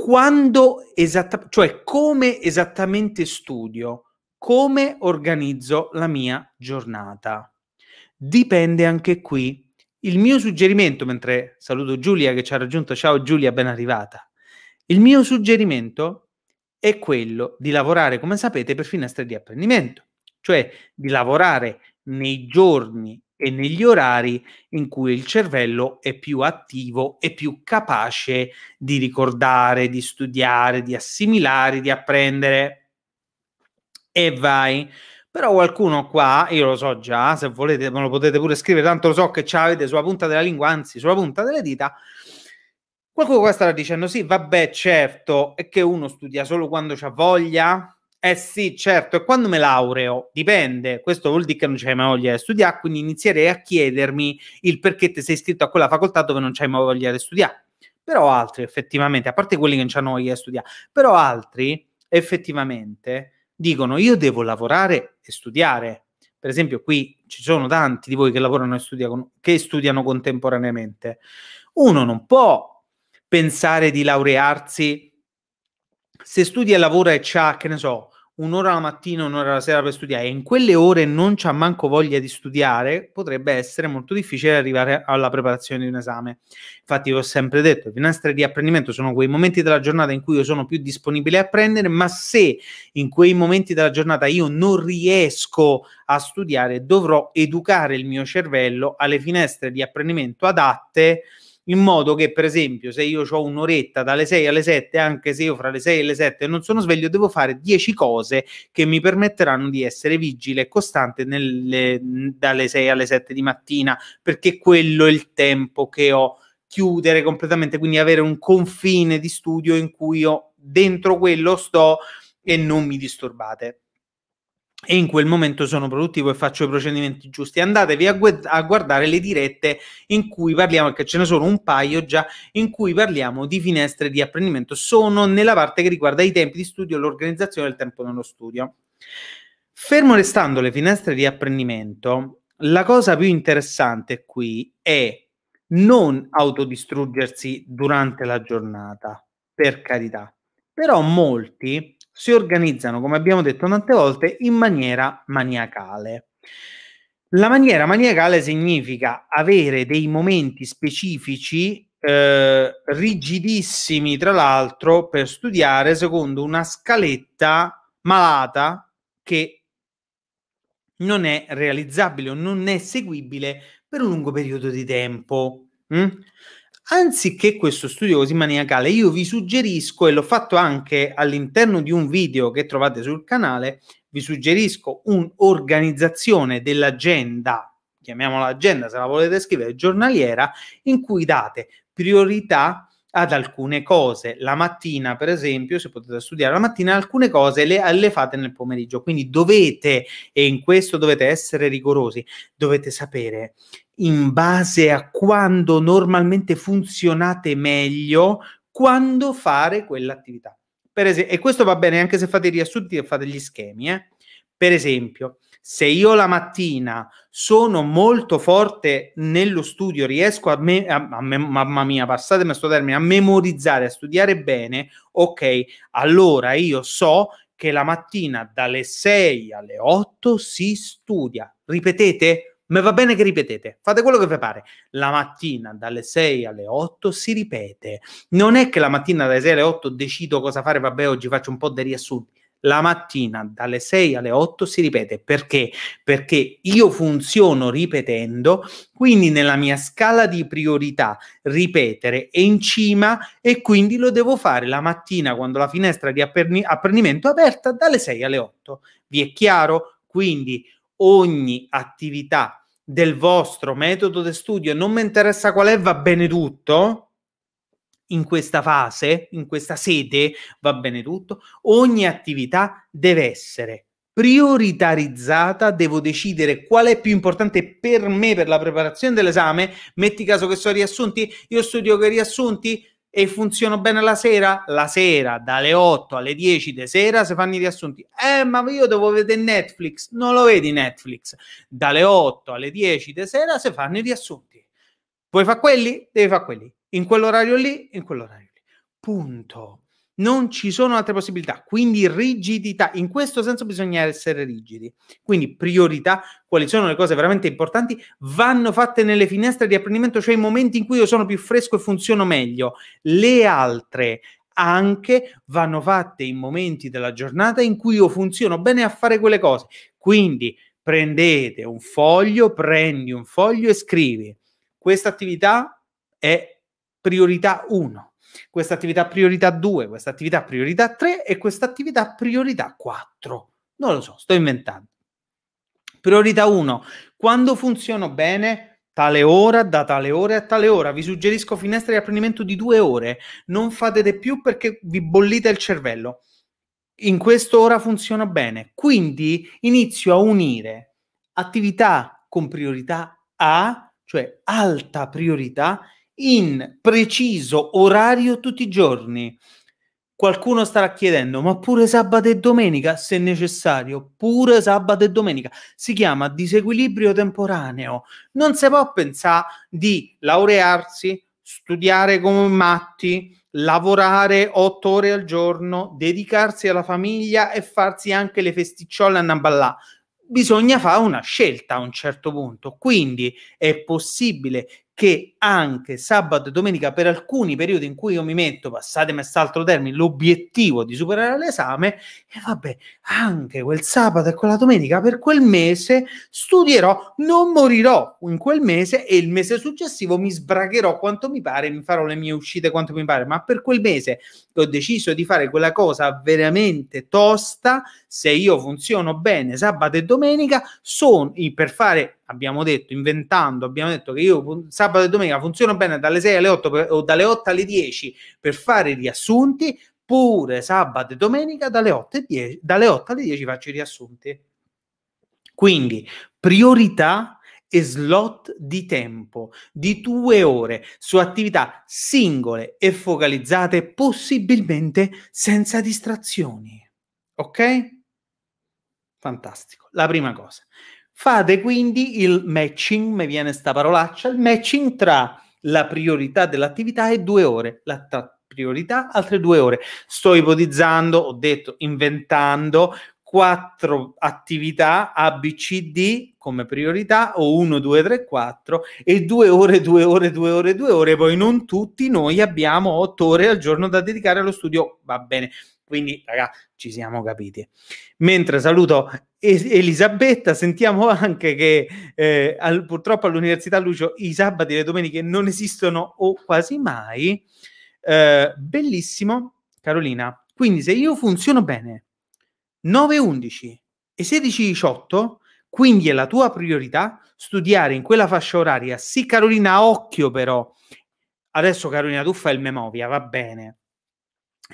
quando esattamente, cioè come esattamente studio, come organizzo la mia giornata. Dipende anche qui. Il mio suggerimento, mentre saluto Giulia che ci ha raggiunto, ciao Giulia, ben arrivata. Il mio suggerimento è quello di lavorare, come sapete, per finestre di apprendimento, cioè di lavorare nei giorni e negli orari in cui il cervello è più attivo e più capace di ricordare, di studiare, di assimilare, di apprendere. E vai. Però qualcuno qua, io lo so già, se volete me lo potete pure scrivere, tanto lo so che ce l'avete sulla punta della lingua, anzi sulla punta delle dita. Qualcuno qua starà dicendo sì, vabbè, certo, è che uno studia solo quando ha voglia, eh sì, certo, e quando me laureo? Dipende, questo vuol dire che non c'hai mai voglia di studiare, quindi inizierei a chiedermi il perché ti sei iscritto a quella facoltà dove non c'hai mai voglia di studiare. Però altri, effettivamente, a parte quelli che non hanno voglia di studiare, però altri, effettivamente, dicono io devo lavorare e studiare. Per esempio, qui ci sono tanti di voi che lavorano e studiano, che studiano contemporaneamente. Uno non può pensare di laurearsi se studia e lavora e c'ha, che ne so, un'ora la mattina, un'ora la sera per studiare, e in quelle ore non c'ha manco voglia di studiare, potrebbe essere molto difficile arrivare alla preparazione di un esame. Infatti, vi ho sempre detto, le finestre di apprendimento sono quei momenti della giornata in cui io sono più disponibile a apprendere, ma se in quei momenti della giornata io non riesco a studiare, dovrò educare il mio cervello alle finestre di apprendimento adatte in modo che per esempio se io ho un'oretta dalle 6 alle 7, anche se io fra le 6 e le 7 non sono sveglio, devo fare 10 cose che mi permetteranno di essere vigile e costante nelle, dalle 6 alle 7 di mattina, perché quello è il tempo che ho chiudere completamente, quindi avere un confine di studio in cui io dentro quello sto e non mi disturbate e in quel momento sono produttivo e faccio i procedimenti giusti. Andatevi a, gu- a, guardare le dirette in cui parliamo, perché ce ne sono un paio già, in cui parliamo di finestre di apprendimento. Sono nella parte che riguarda i tempi di studio e l'organizzazione del tempo nello studio. Fermo restando le finestre di apprendimento, la cosa più interessante qui è non autodistruggersi durante la giornata, per carità. Però molti si organizzano, come abbiamo detto tante volte, in maniera maniacale. La maniera maniacale significa avere dei momenti specifici eh, rigidissimi, tra l'altro, per studiare secondo una scaletta malata che non è realizzabile o non è seguibile per un lungo periodo di tempo. Mm? anziché questo studio così maniacale, io vi suggerisco, e l'ho fatto anche all'interno di un video che trovate sul canale, vi suggerisco un'organizzazione dell'agenda, chiamiamola agenda se la volete scrivere, giornaliera, in cui date priorità ad alcune cose. La mattina, per esempio, se potete studiare la mattina, alcune cose le, le fate nel pomeriggio. Quindi dovete, e in questo dovete essere rigorosi, dovete sapere in base a quando normalmente funzionate meglio quando fare quell'attività. Per Es- e questo va bene anche se fate i riassunti e fate gli schemi. Eh? Per esempio, se io la mattina sono molto forte nello studio, riesco a, me, a, a me, mamma mia, passatemi questo termine, a memorizzare, a studiare bene, ok, allora io so che la mattina dalle 6 alle 8 si studia. Ripetete ma va bene che ripetete, fate quello che vi pare. La mattina dalle 6 alle 8 si ripete. Non è che la mattina dalle 6 alle 8 decido cosa fare, vabbè, oggi faccio un po' di riassunti. La mattina dalle 6 alle 8 si ripete perché? Perché io funziono ripetendo, quindi nella mia scala di priorità ripetere è in cima e quindi lo devo fare la mattina quando la finestra di aperni- apprendimento è aperta dalle 6 alle 8. Vi è chiaro? Quindi ogni attività del vostro metodo di studio, non mi interessa qual è, va bene tutto, in questa fase, in questa sede, va bene tutto, ogni attività deve essere prioritarizzata, devo decidere qual è più importante per me per la preparazione dell'esame, metti caso che sono riassunti, io studio che riassunti, e funziona bene la sera? La sera, dalle 8 alle 10 di sera, si fanno i riassunti. Eh, ma io devo vedere Netflix. Non lo vedi Netflix. Dalle 8 alle 10 di sera se fanno i riassunti. Vuoi fare quelli? Devi fare quelli. In quell'orario lì, in quell'orario lì. Punto non ci sono altre possibilità, quindi rigidità, in questo senso bisogna essere rigidi, quindi priorità, quali sono le cose veramente importanti, vanno fatte nelle finestre di apprendimento, cioè i momenti in cui io sono più fresco e funziono meglio, le altre anche vanno fatte in momenti della giornata in cui io funziono bene a fare quelle cose, quindi prendete un foglio, prendi un foglio e scrivi, questa attività è priorità 1 questa attività priorità 2, questa attività priorità 3 e questa attività priorità 4. Non lo so, sto inventando. Priorità 1, quando funziono bene, tale ora, da tale ora a tale ora. Vi suggerisco finestre di apprendimento di due ore. Non fatete più perché vi bollite il cervello. In quest'ora funziona bene. Quindi inizio a unire attività con priorità A, cioè alta priorità, in preciso orario tutti i giorni. Qualcuno starà chiedendo, ma pure sabato e domenica, se necessario, pure sabato e domenica. Si chiama disequilibrio temporaneo. Non si può pensare di laurearsi, studiare come matti, lavorare otto ore al giorno, dedicarsi alla famiglia e farsi anche le festicciole a Namballà. Bisogna fare una scelta a un certo punto. Quindi è possibile che anche sabato e domenica, per alcuni periodi in cui io mi metto, passatemi a altro termine, l'obiettivo di superare l'esame, e vabbè, anche quel sabato e quella domenica, per quel mese studierò, non morirò in quel mese e il mese successivo mi sbragherò quanto mi pare, mi farò le mie uscite quanto mi pare, ma per quel mese che ho deciso di fare quella cosa veramente tosta, se io funziono bene sabato e domenica, sono per fare abbiamo detto, inventando, abbiamo detto che io sabato e domenica funziono bene dalle 6 alle 8 per, o dalle 8 alle 10 per fare i riassunti, pure sabato e domenica dalle 8, 10, dalle 8 alle 10 faccio i riassunti. Quindi priorità e slot di tempo di due ore su attività singole e focalizzate, possibilmente senza distrazioni. Ok? Fantastico. La prima cosa. Fate quindi il matching, mi viene sta parolaccia, il matching tra la priorità dell'attività e due ore, la tra priorità altre due ore. Sto ipotizzando, ho detto, inventando quattro attività ABCD come priorità o 1, 2, 3, 4 e due ore, due ore, due ore, due ore. Poi non tutti noi abbiamo otto ore al giorno da dedicare allo studio, va bene. Quindi, raga, ci siamo capiti. Mentre saluto Elisabetta, sentiamo anche che eh, al, purtroppo all'Università Lucio i sabati e le domeniche non esistono o quasi mai. Eh, bellissimo, Carolina. Quindi se io funziono bene 9-11 e 16-18, quindi è la tua priorità studiare in quella fascia oraria. Sì, Carolina, occhio però. Adesso Carolina, tu fai il memoria, va bene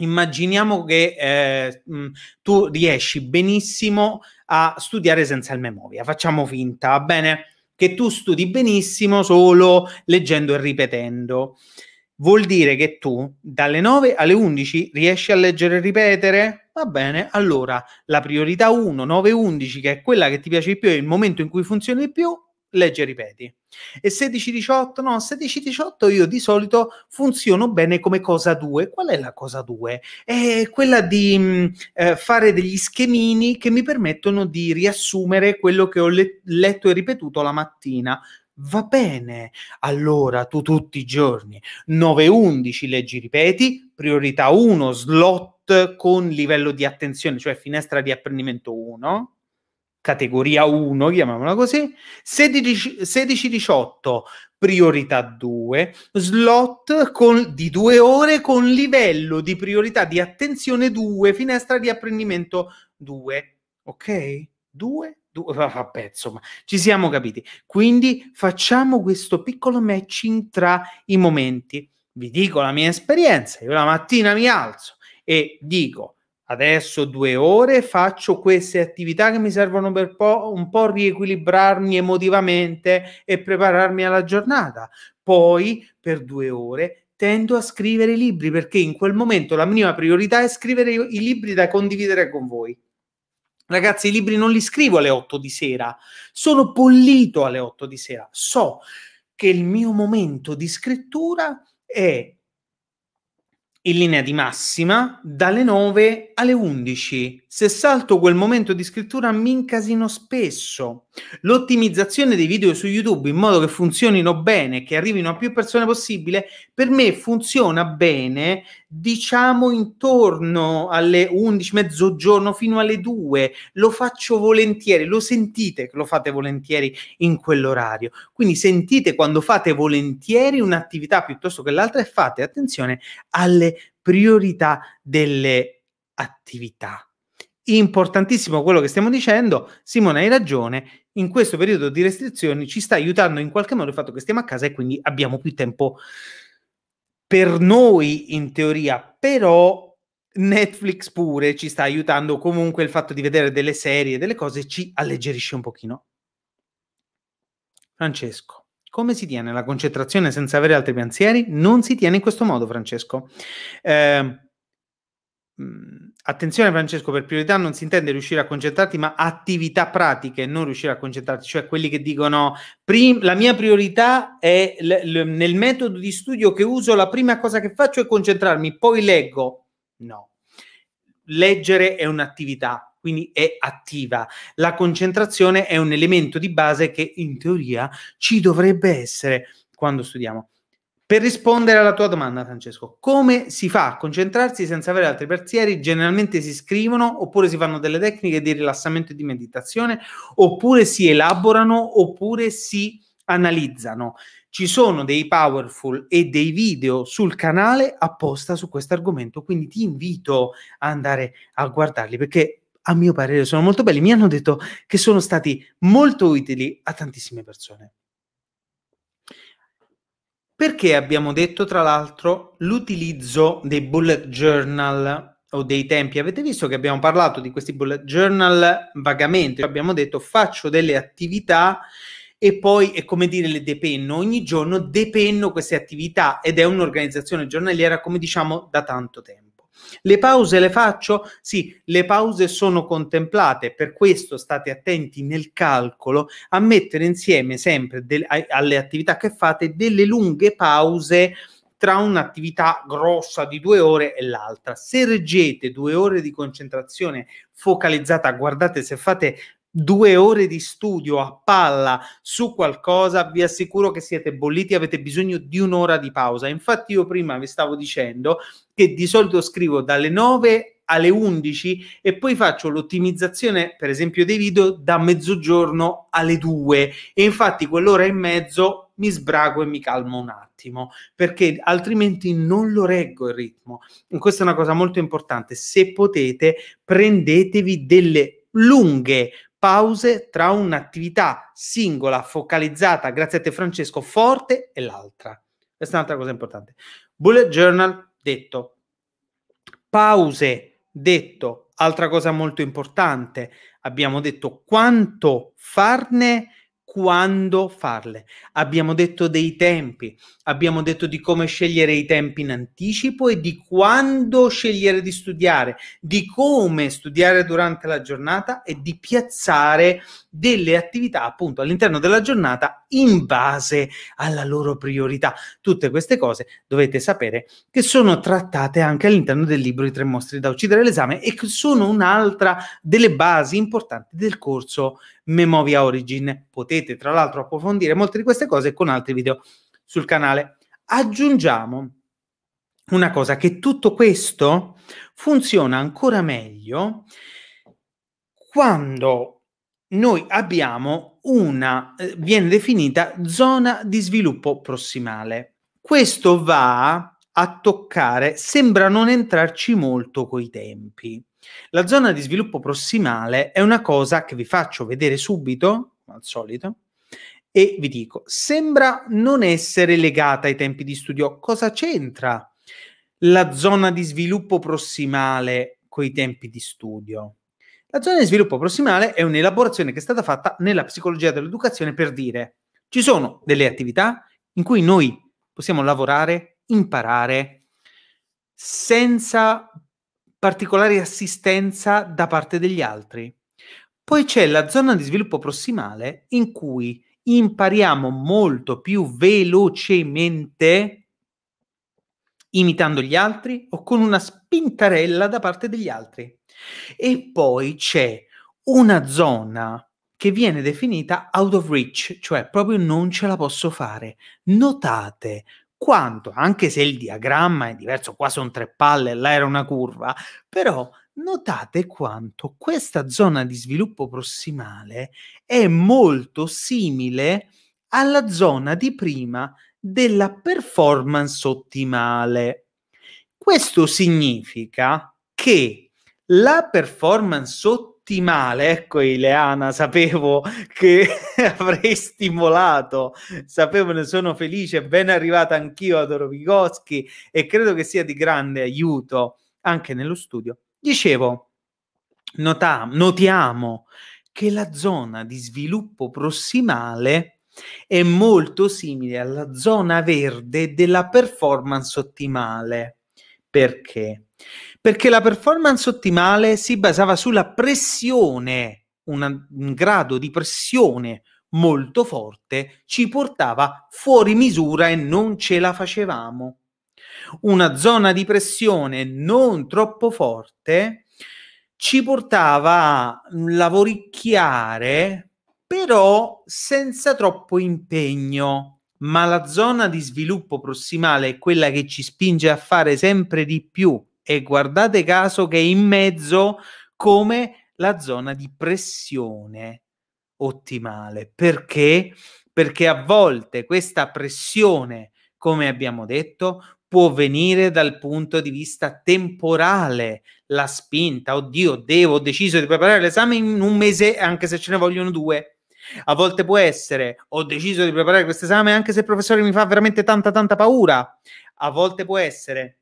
immaginiamo che eh, tu riesci benissimo a studiare senza il memoria, facciamo finta, va bene? Che tu studi benissimo solo leggendo e ripetendo. Vuol dire che tu dalle 9 alle 11 riesci a leggere e ripetere? Va bene, allora la priorità 1, 9, 11, che è quella che ti piace di più, è il momento in cui funzioni di più, leggi e ripeti. E 16-18? No, 16-18 io di solito funziono bene come cosa 2. Qual è la cosa 2? È quella di mm, eh, fare degli schemini che mi permettono di riassumere quello che ho le- letto e ripetuto la mattina. Va bene, allora tu tutti i giorni 9-11 leggi, ripeti, priorità 1, slot con livello di attenzione, cioè finestra di apprendimento 1 categoria 1, chiamiamola così, 16-18, priorità 2, slot con, di 2 ore con livello di priorità di attenzione 2, finestra di apprendimento 2, ok? 2, 2, vabbè, insomma, ci siamo capiti. Quindi facciamo questo piccolo matching tra i momenti. Vi dico la mia esperienza, io la mattina mi alzo e dico adesso due ore faccio queste attività che mi servono per po', un po' riequilibrarmi emotivamente e prepararmi alla giornata. Poi per due ore tendo a scrivere i libri perché in quel momento la mia priorità è scrivere i libri da condividere con voi. Ragazzi, i libri non li scrivo alle 8 di sera, sono bollito alle 8 di sera. So che il mio momento di scrittura è in linea di massima dalle 9 alle 11. Se salto quel momento di scrittura mi incasino spesso. L'ottimizzazione dei video su YouTube in modo che funzionino bene, che arrivino a più persone possibile, per me funziona bene, diciamo intorno alle 11, mezzogiorno fino alle 2. Lo faccio volentieri, lo sentite che lo fate volentieri in quell'orario. Quindi sentite quando fate volentieri un'attività piuttosto che l'altra e fate attenzione alle priorità delle attività importantissimo quello che stiamo dicendo. Simone, hai ragione in questo periodo di restrizioni ci sta aiutando in qualche modo il fatto che stiamo a casa e quindi abbiamo più tempo per noi in teoria, però Netflix pure ci sta aiutando comunque il fatto di vedere delle serie, delle cose ci alleggerisce un pochino. Francesco, come si tiene la concentrazione senza avere altri pensieri? Non si tiene in questo modo, Francesco. Eh, attenzione Francesco, per priorità non si intende riuscire a concentrarti, ma attività pratiche, non riuscire a concentrarti, cioè quelli che dicono prim- la mia priorità è l- l- nel metodo di studio che uso, la prima cosa che faccio è concentrarmi, poi leggo. No, leggere è un'attività, quindi è attiva. La concentrazione è un elemento di base che in teoria ci dovrebbe essere quando studiamo. Per rispondere alla tua domanda, Francesco, come si fa a concentrarsi senza avere altri pensieri? Generalmente si scrivono, oppure si fanno delle tecniche di rilassamento e di meditazione, oppure si elaborano, oppure si analizzano. Ci sono dei powerful e dei video sul canale apposta su questo argomento, quindi ti invito ad andare a guardarli perché a mio parere sono molto belli. Mi hanno detto che sono stati molto utili a tantissime persone. Perché abbiamo detto, tra l'altro, l'utilizzo dei bullet journal o dei tempi? Avete visto che abbiamo parlato di questi bullet journal vagamente, abbiamo detto faccio delle attività e poi è come dire le depenno, ogni giorno depenno queste attività ed è un'organizzazione giornaliera, come diciamo, da tanto tempo. Le pause le faccio? Sì, le pause sono contemplate, per questo state attenti nel calcolo a mettere insieme sempre del, a, alle attività che fate delle lunghe pause tra un'attività grossa di due ore e l'altra. Se reggete due ore di concentrazione focalizzata, guardate se fate due ore di studio a palla su qualcosa, vi assicuro che siete bolliti, e avete bisogno di un'ora di pausa. Infatti io prima vi stavo dicendo che di solito scrivo dalle 9 alle 11 e poi faccio l'ottimizzazione, per esempio, dei video da mezzogiorno alle 2 e infatti quell'ora e mezzo mi sbrago e mi calmo un attimo perché altrimenti non lo reggo il ritmo. E questa è una cosa molto importante. Se potete, prendetevi delle lunghe pause tra un'attività singola, focalizzata, grazie a te Francesco, forte e l'altra. Questa è un'altra cosa importante. Bullet journal, detto. Pause, detto. Altra cosa molto importante. Abbiamo detto quanto farne quando farle. Abbiamo detto dei tempi, abbiamo detto di come scegliere i tempi in anticipo e di quando scegliere di studiare, di come studiare durante la giornata e di piazzare delle attività appunto all'interno della giornata in base alla loro priorità. Tutte queste cose dovete sapere che sono trattate anche all'interno del libro I tre mostri da uccidere l'esame e che sono un'altra delle basi importanti del corso Memoria Origin. Potete tra l'altro approfondire molte di queste cose con altri video sul canale. Aggiungiamo una cosa che tutto questo funziona ancora meglio quando noi abbiamo una, eh, viene definita zona di sviluppo prossimale. Questo va a toccare, sembra non entrarci molto coi tempi. La zona di sviluppo prossimale è una cosa che vi faccio vedere subito, al solito, e vi dico, sembra non essere legata ai tempi di studio. Cosa c'entra la zona di sviluppo prossimale coi tempi di studio? La zona di sviluppo prossimale è un'elaborazione che è stata fatta nella psicologia dell'educazione per dire ci sono delle attività in cui noi possiamo lavorare, imparare senza particolare assistenza da parte degli altri. Poi c'è la zona di sviluppo prossimale in cui impariamo molto più velocemente imitando gli altri o con una spintarella da parte degli altri. E poi c'è una zona che viene definita out of reach, cioè proprio non ce la posso fare. Notate quanto, anche se il diagramma è diverso, qua sono tre palle, là era una curva, però notate quanto questa zona di sviluppo prossimale è molto simile alla zona di prima della performance ottimale. Questo significa che la performance ottimale, ecco Ileana, sapevo che avrei stimolato, sapevo ne sono felice, ben arrivata anch'io ad Doro e credo che sia di grande aiuto anche nello studio. Dicevo, nota- notiamo che la zona di sviluppo prossimale è molto simile alla zona verde della performance ottimale. Perché? perché la performance ottimale si basava sulla pressione, una, un grado di pressione molto forte ci portava fuori misura e non ce la facevamo. Una zona di pressione non troppo forte ci portava a lavoricchiare, però senza troppo impegno. Ma la zona di sviluppo prossimale è quella che ci spinge a fare sempre di più e guardate caso che è in mezzo come la zona di pressione ottimale. Perché? Perché a volte questa pressione, come abbiamo detto, può venire dal punto di vista temporale, la spinta, oddio, devo, ho deciso di preparare l'esame in un mese, anche se ce ne vogliono due. A volte può essere, ho deciso di preparare questo esame anche se il professore mi fa veramente tanta, tanta paura. A volte può essere,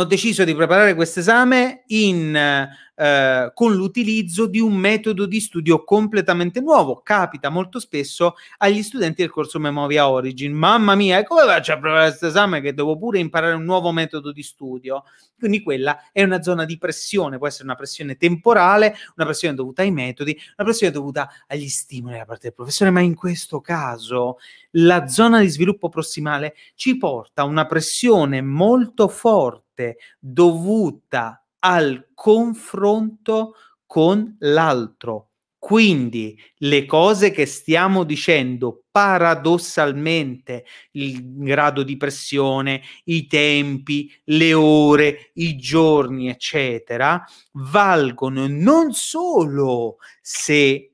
ho deciso di preparare questo esame eh, con l'utilizzo di un metodo di studio completamente nuovo. Capita molto spesso agli studenti del corso Memoria Origin. Mamma mia, come faccio a preparare questo esame che devo pure imparare un nuovo metodo di studio? Quindi quella è una zona di pressione, può essere una pressione temporale, una pressione dovuta ai metodi, una pressione dovuta agli stimoli da parte del professore, ma in questo caso la zona di sviluppo prossimale ci porta a una pressione molto forte forte dovuta al confronto con l'altro. Quindi le cose che stiamo dicendo paradossalmente, il grado di pressione, i tempi, le ore, i giorni, eccetera, valgono non solo se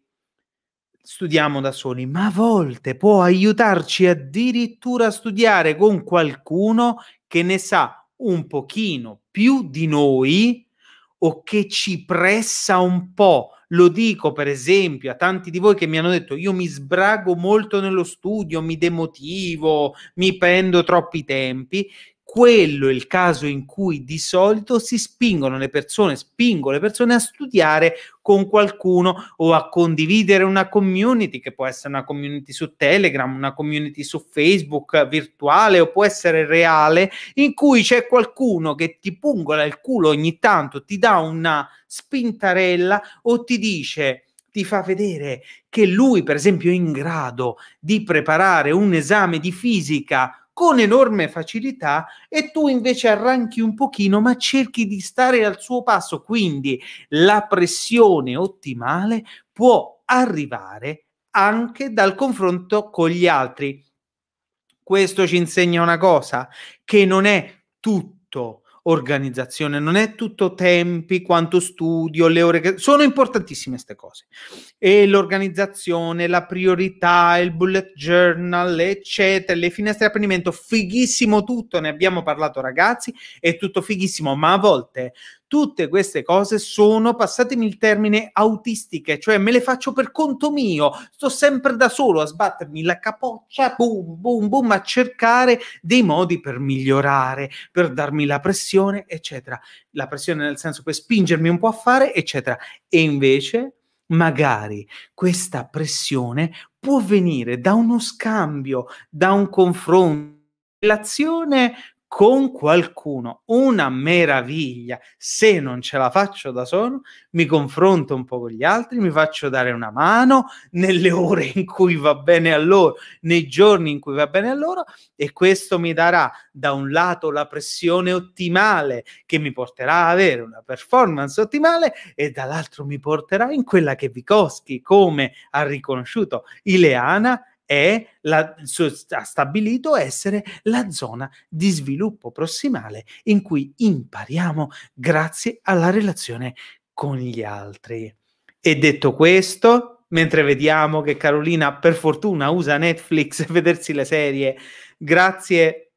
studiamo da soli, ma a volte può aiutarci addirittura a studiare con qualcuno che ne sa un pochino più di noi o che ci pressa un po'. Lo dico per esempio a tanti di voi che mi hanno detto io mi sbrago molto nello studio, mi demotivo, mi prendo troppi tempi, quello è il caso in cui di solito si spingono le persone, spingo le persone a studiare con qualcuno o a condividere una community che può essere una community su Telegram, una community su Facebook virtuale o può essere reale, in cui c'è qualcuno che ti pungola il culo ogni tanto, ti dà una spintarella o ti dice ti fa vedere che lui, per esempio, è in grado di preparare un esame di fisica con enorme facilità e tu invece arranchi un pochino ma cerchi di stare al suo passo. Quindi la pressione ottimale può arrivare anche dal confronto con gli altri. Questo ci insegna una cosa, che non è tutto organizzazione, non è tutto tempi, quanto studio, le ore che... Sono importantissime queste cose. E l'organizzazione, la priorità, il bullet journal, eccetera, le finestre di apprendimento, fighissimo tutto, ne abbiamo parlato ragazzi, è tutto fighissimo, ma a volte Tutte queste cose sono, passatemi il termine, autistiche, cioè me le faccio per conto mio, sto sempre da solo a sbattermi la capoccia, boom, boom, boom, a cercare dei modi per migliorare, per darmi la pressione, eccetera. La pressione nel senso per spingermi un po' a fare, eccetera. E invece magari questa pressione può venire da uno scambio, da un confronto, relazione con qualcuno, una meraviglia. Se non ce la faccio da solo, mi confronto un po' con gli altri, mi faccio dare una mano nelle ore in cui va bene a loro, nei giorni in cui va bene a loro e questo mi darà da un lato la pressione ottimale che mi porterà ad avere una performance ottimale e dall'altro mi porterà in quella che Vicoschi, come ha riconosciuto Ileana, è la, ha stabilito essere la zona di sviluppo prossimale in cui impariamo grazie alla relazione con gli altri. E detto questo, mentre vediamo che Carolina per fortuna usa Netflix e vedersi le serie, grazie,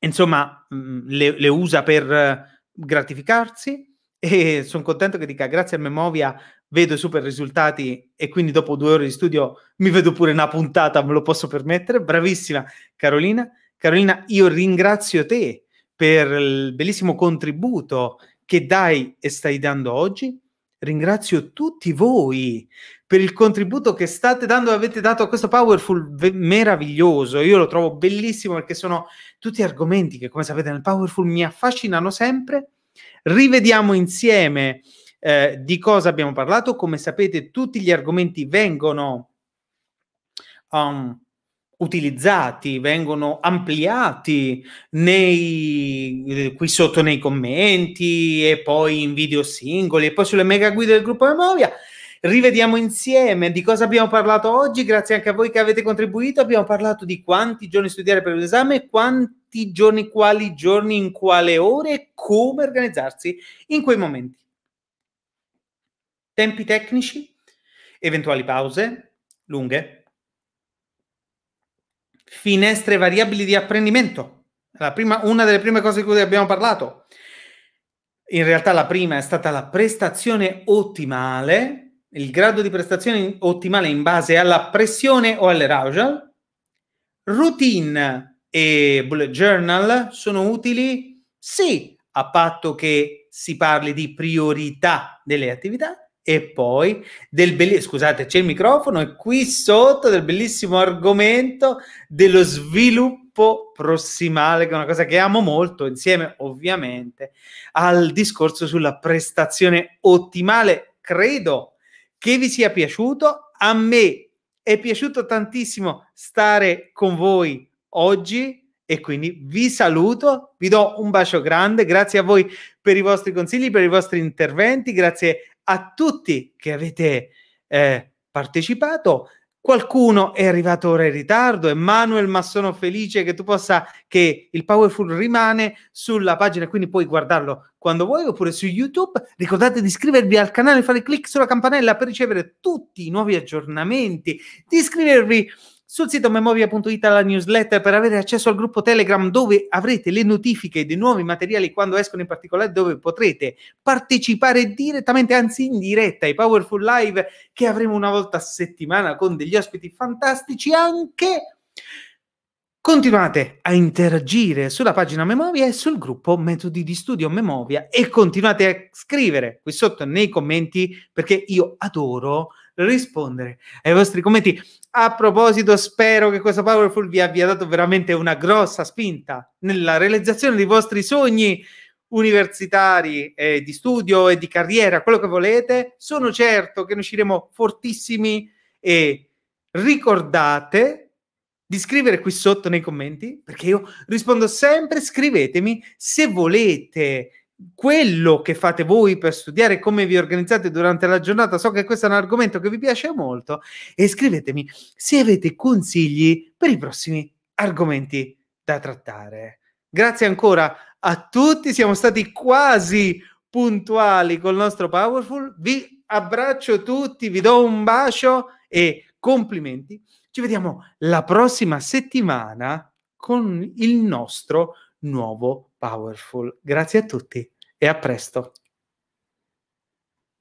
insomma, mm, mm, le, le usa per eh, gratificarsi e sono contento che dica grazie a Memovia vedo super risultati e quindi dopo due ore di studio mi vedo pure una puntata, me lo posso permettere. Bravissima Carolina. Carolina, io ringrazio te per il bellissimo contributo che dai e stai dando oggi. Ringrazio tutti voi per il contributo che state dando e avete dato a questo Powerful ve- meraviglioso. Io lo trovo bellissimo perché sono tutti argomenti che, come sapete, nel Powerful mi affascinano sempre. Rivediamo insieme eh, di cosa abbiamo parlato? Come sapete, tutti gli argomenti vengono um, utilizzati, vengono ampliati nei, eh, qui sotto nei commenti e poi in video singoli e poi sulle mega guide del gruppo Memoria. Rivediamo insieme di cosa abbiamo parlato oggi, grazie anche a voi che avete contribuito. Abbiamo parlato di quanti giorni studiare per l'esame, quanti giorni, quali giorni, in quale ore, come organizzarsi in quei momenti tempi tecnici, eventuali pause lunghe, finestre variabili di apprendimento, prima, una delle prime cose di cui abbiamo parlato. In realtà la prima è stata la prestazione ottimale, il grado di prestazione ottimale in base alla pressione o all'arousal. Routine e bullet journal sono utili? Sì, a patto che si parli di priorità delle attività e poi del bellissimo, scusate c'è il microfono e qui sotto del bellissimo argomento dello sviluppo prossimale che è una cosa che amo molto insieme ovviamente al discorso sulla prestazione ottimale credo che vi sia piaciuto a me è piaciuto tantissimo stare con voi oggi e quindi vi saluto, vi do un bacio grande, grazie a voi per i vostri consigli, per i vostri interventi, grazie a tutti che avete eh, partecipato. Qualcuno è arrivato ora in ritardo, Emanuel, ma sono felice che tu possa, che il Powerful rimane sulla pagina, quindi puoi guardarlo quando vuoi oppure su YouTube. Ricordate di iscrivervi al canale, fare clic sulla campanella per ricevere tutti i nuovi aggiornamenti, di iscrivervi sul sito memoria.it la newsletter per avere accesso al gruppo Telegram dove avrete le notifiche dei nuovi materiali quando escono in particolare dove potrete partecipare direttamente anzi in diretta ai Powerful Live che avremo una volta a settimana con degli ospiti fantastici anche Continuate a interagire sulla pagina Memoria e sul gruppo Metodi di Studio Memoria e continuate a scrivere qui sotto nei commenti perché io adoro rispondere ai vostri commenti. A proposito, spero che questo Powerful vi abbia dato veramente una grossa spinta nella realizzazione dei vostri sogni universitari, eh, di studio e di carriera, quello che volete. Sono certo che ne usciremo fortissimi e ricordate di scrivere qui sotto nei commenti, perché io rispondo sempre, scrivetemi se volete quello che fate voi per studiare, come vi organizzate durante la giornata. So che questo è un argomento che vi piace molto e scrivetemi se avete consigli per i prossimi argomenti da trattare. Grazie ancora a tutti, siamo stati quasi puntuali col nostro Powerful. Vi abbraccio tutti, vi do un bacio e complimenti. Ci vediamo la prossima settimana con il nostro nuovo Powerful. Grazie a tutti e a presto.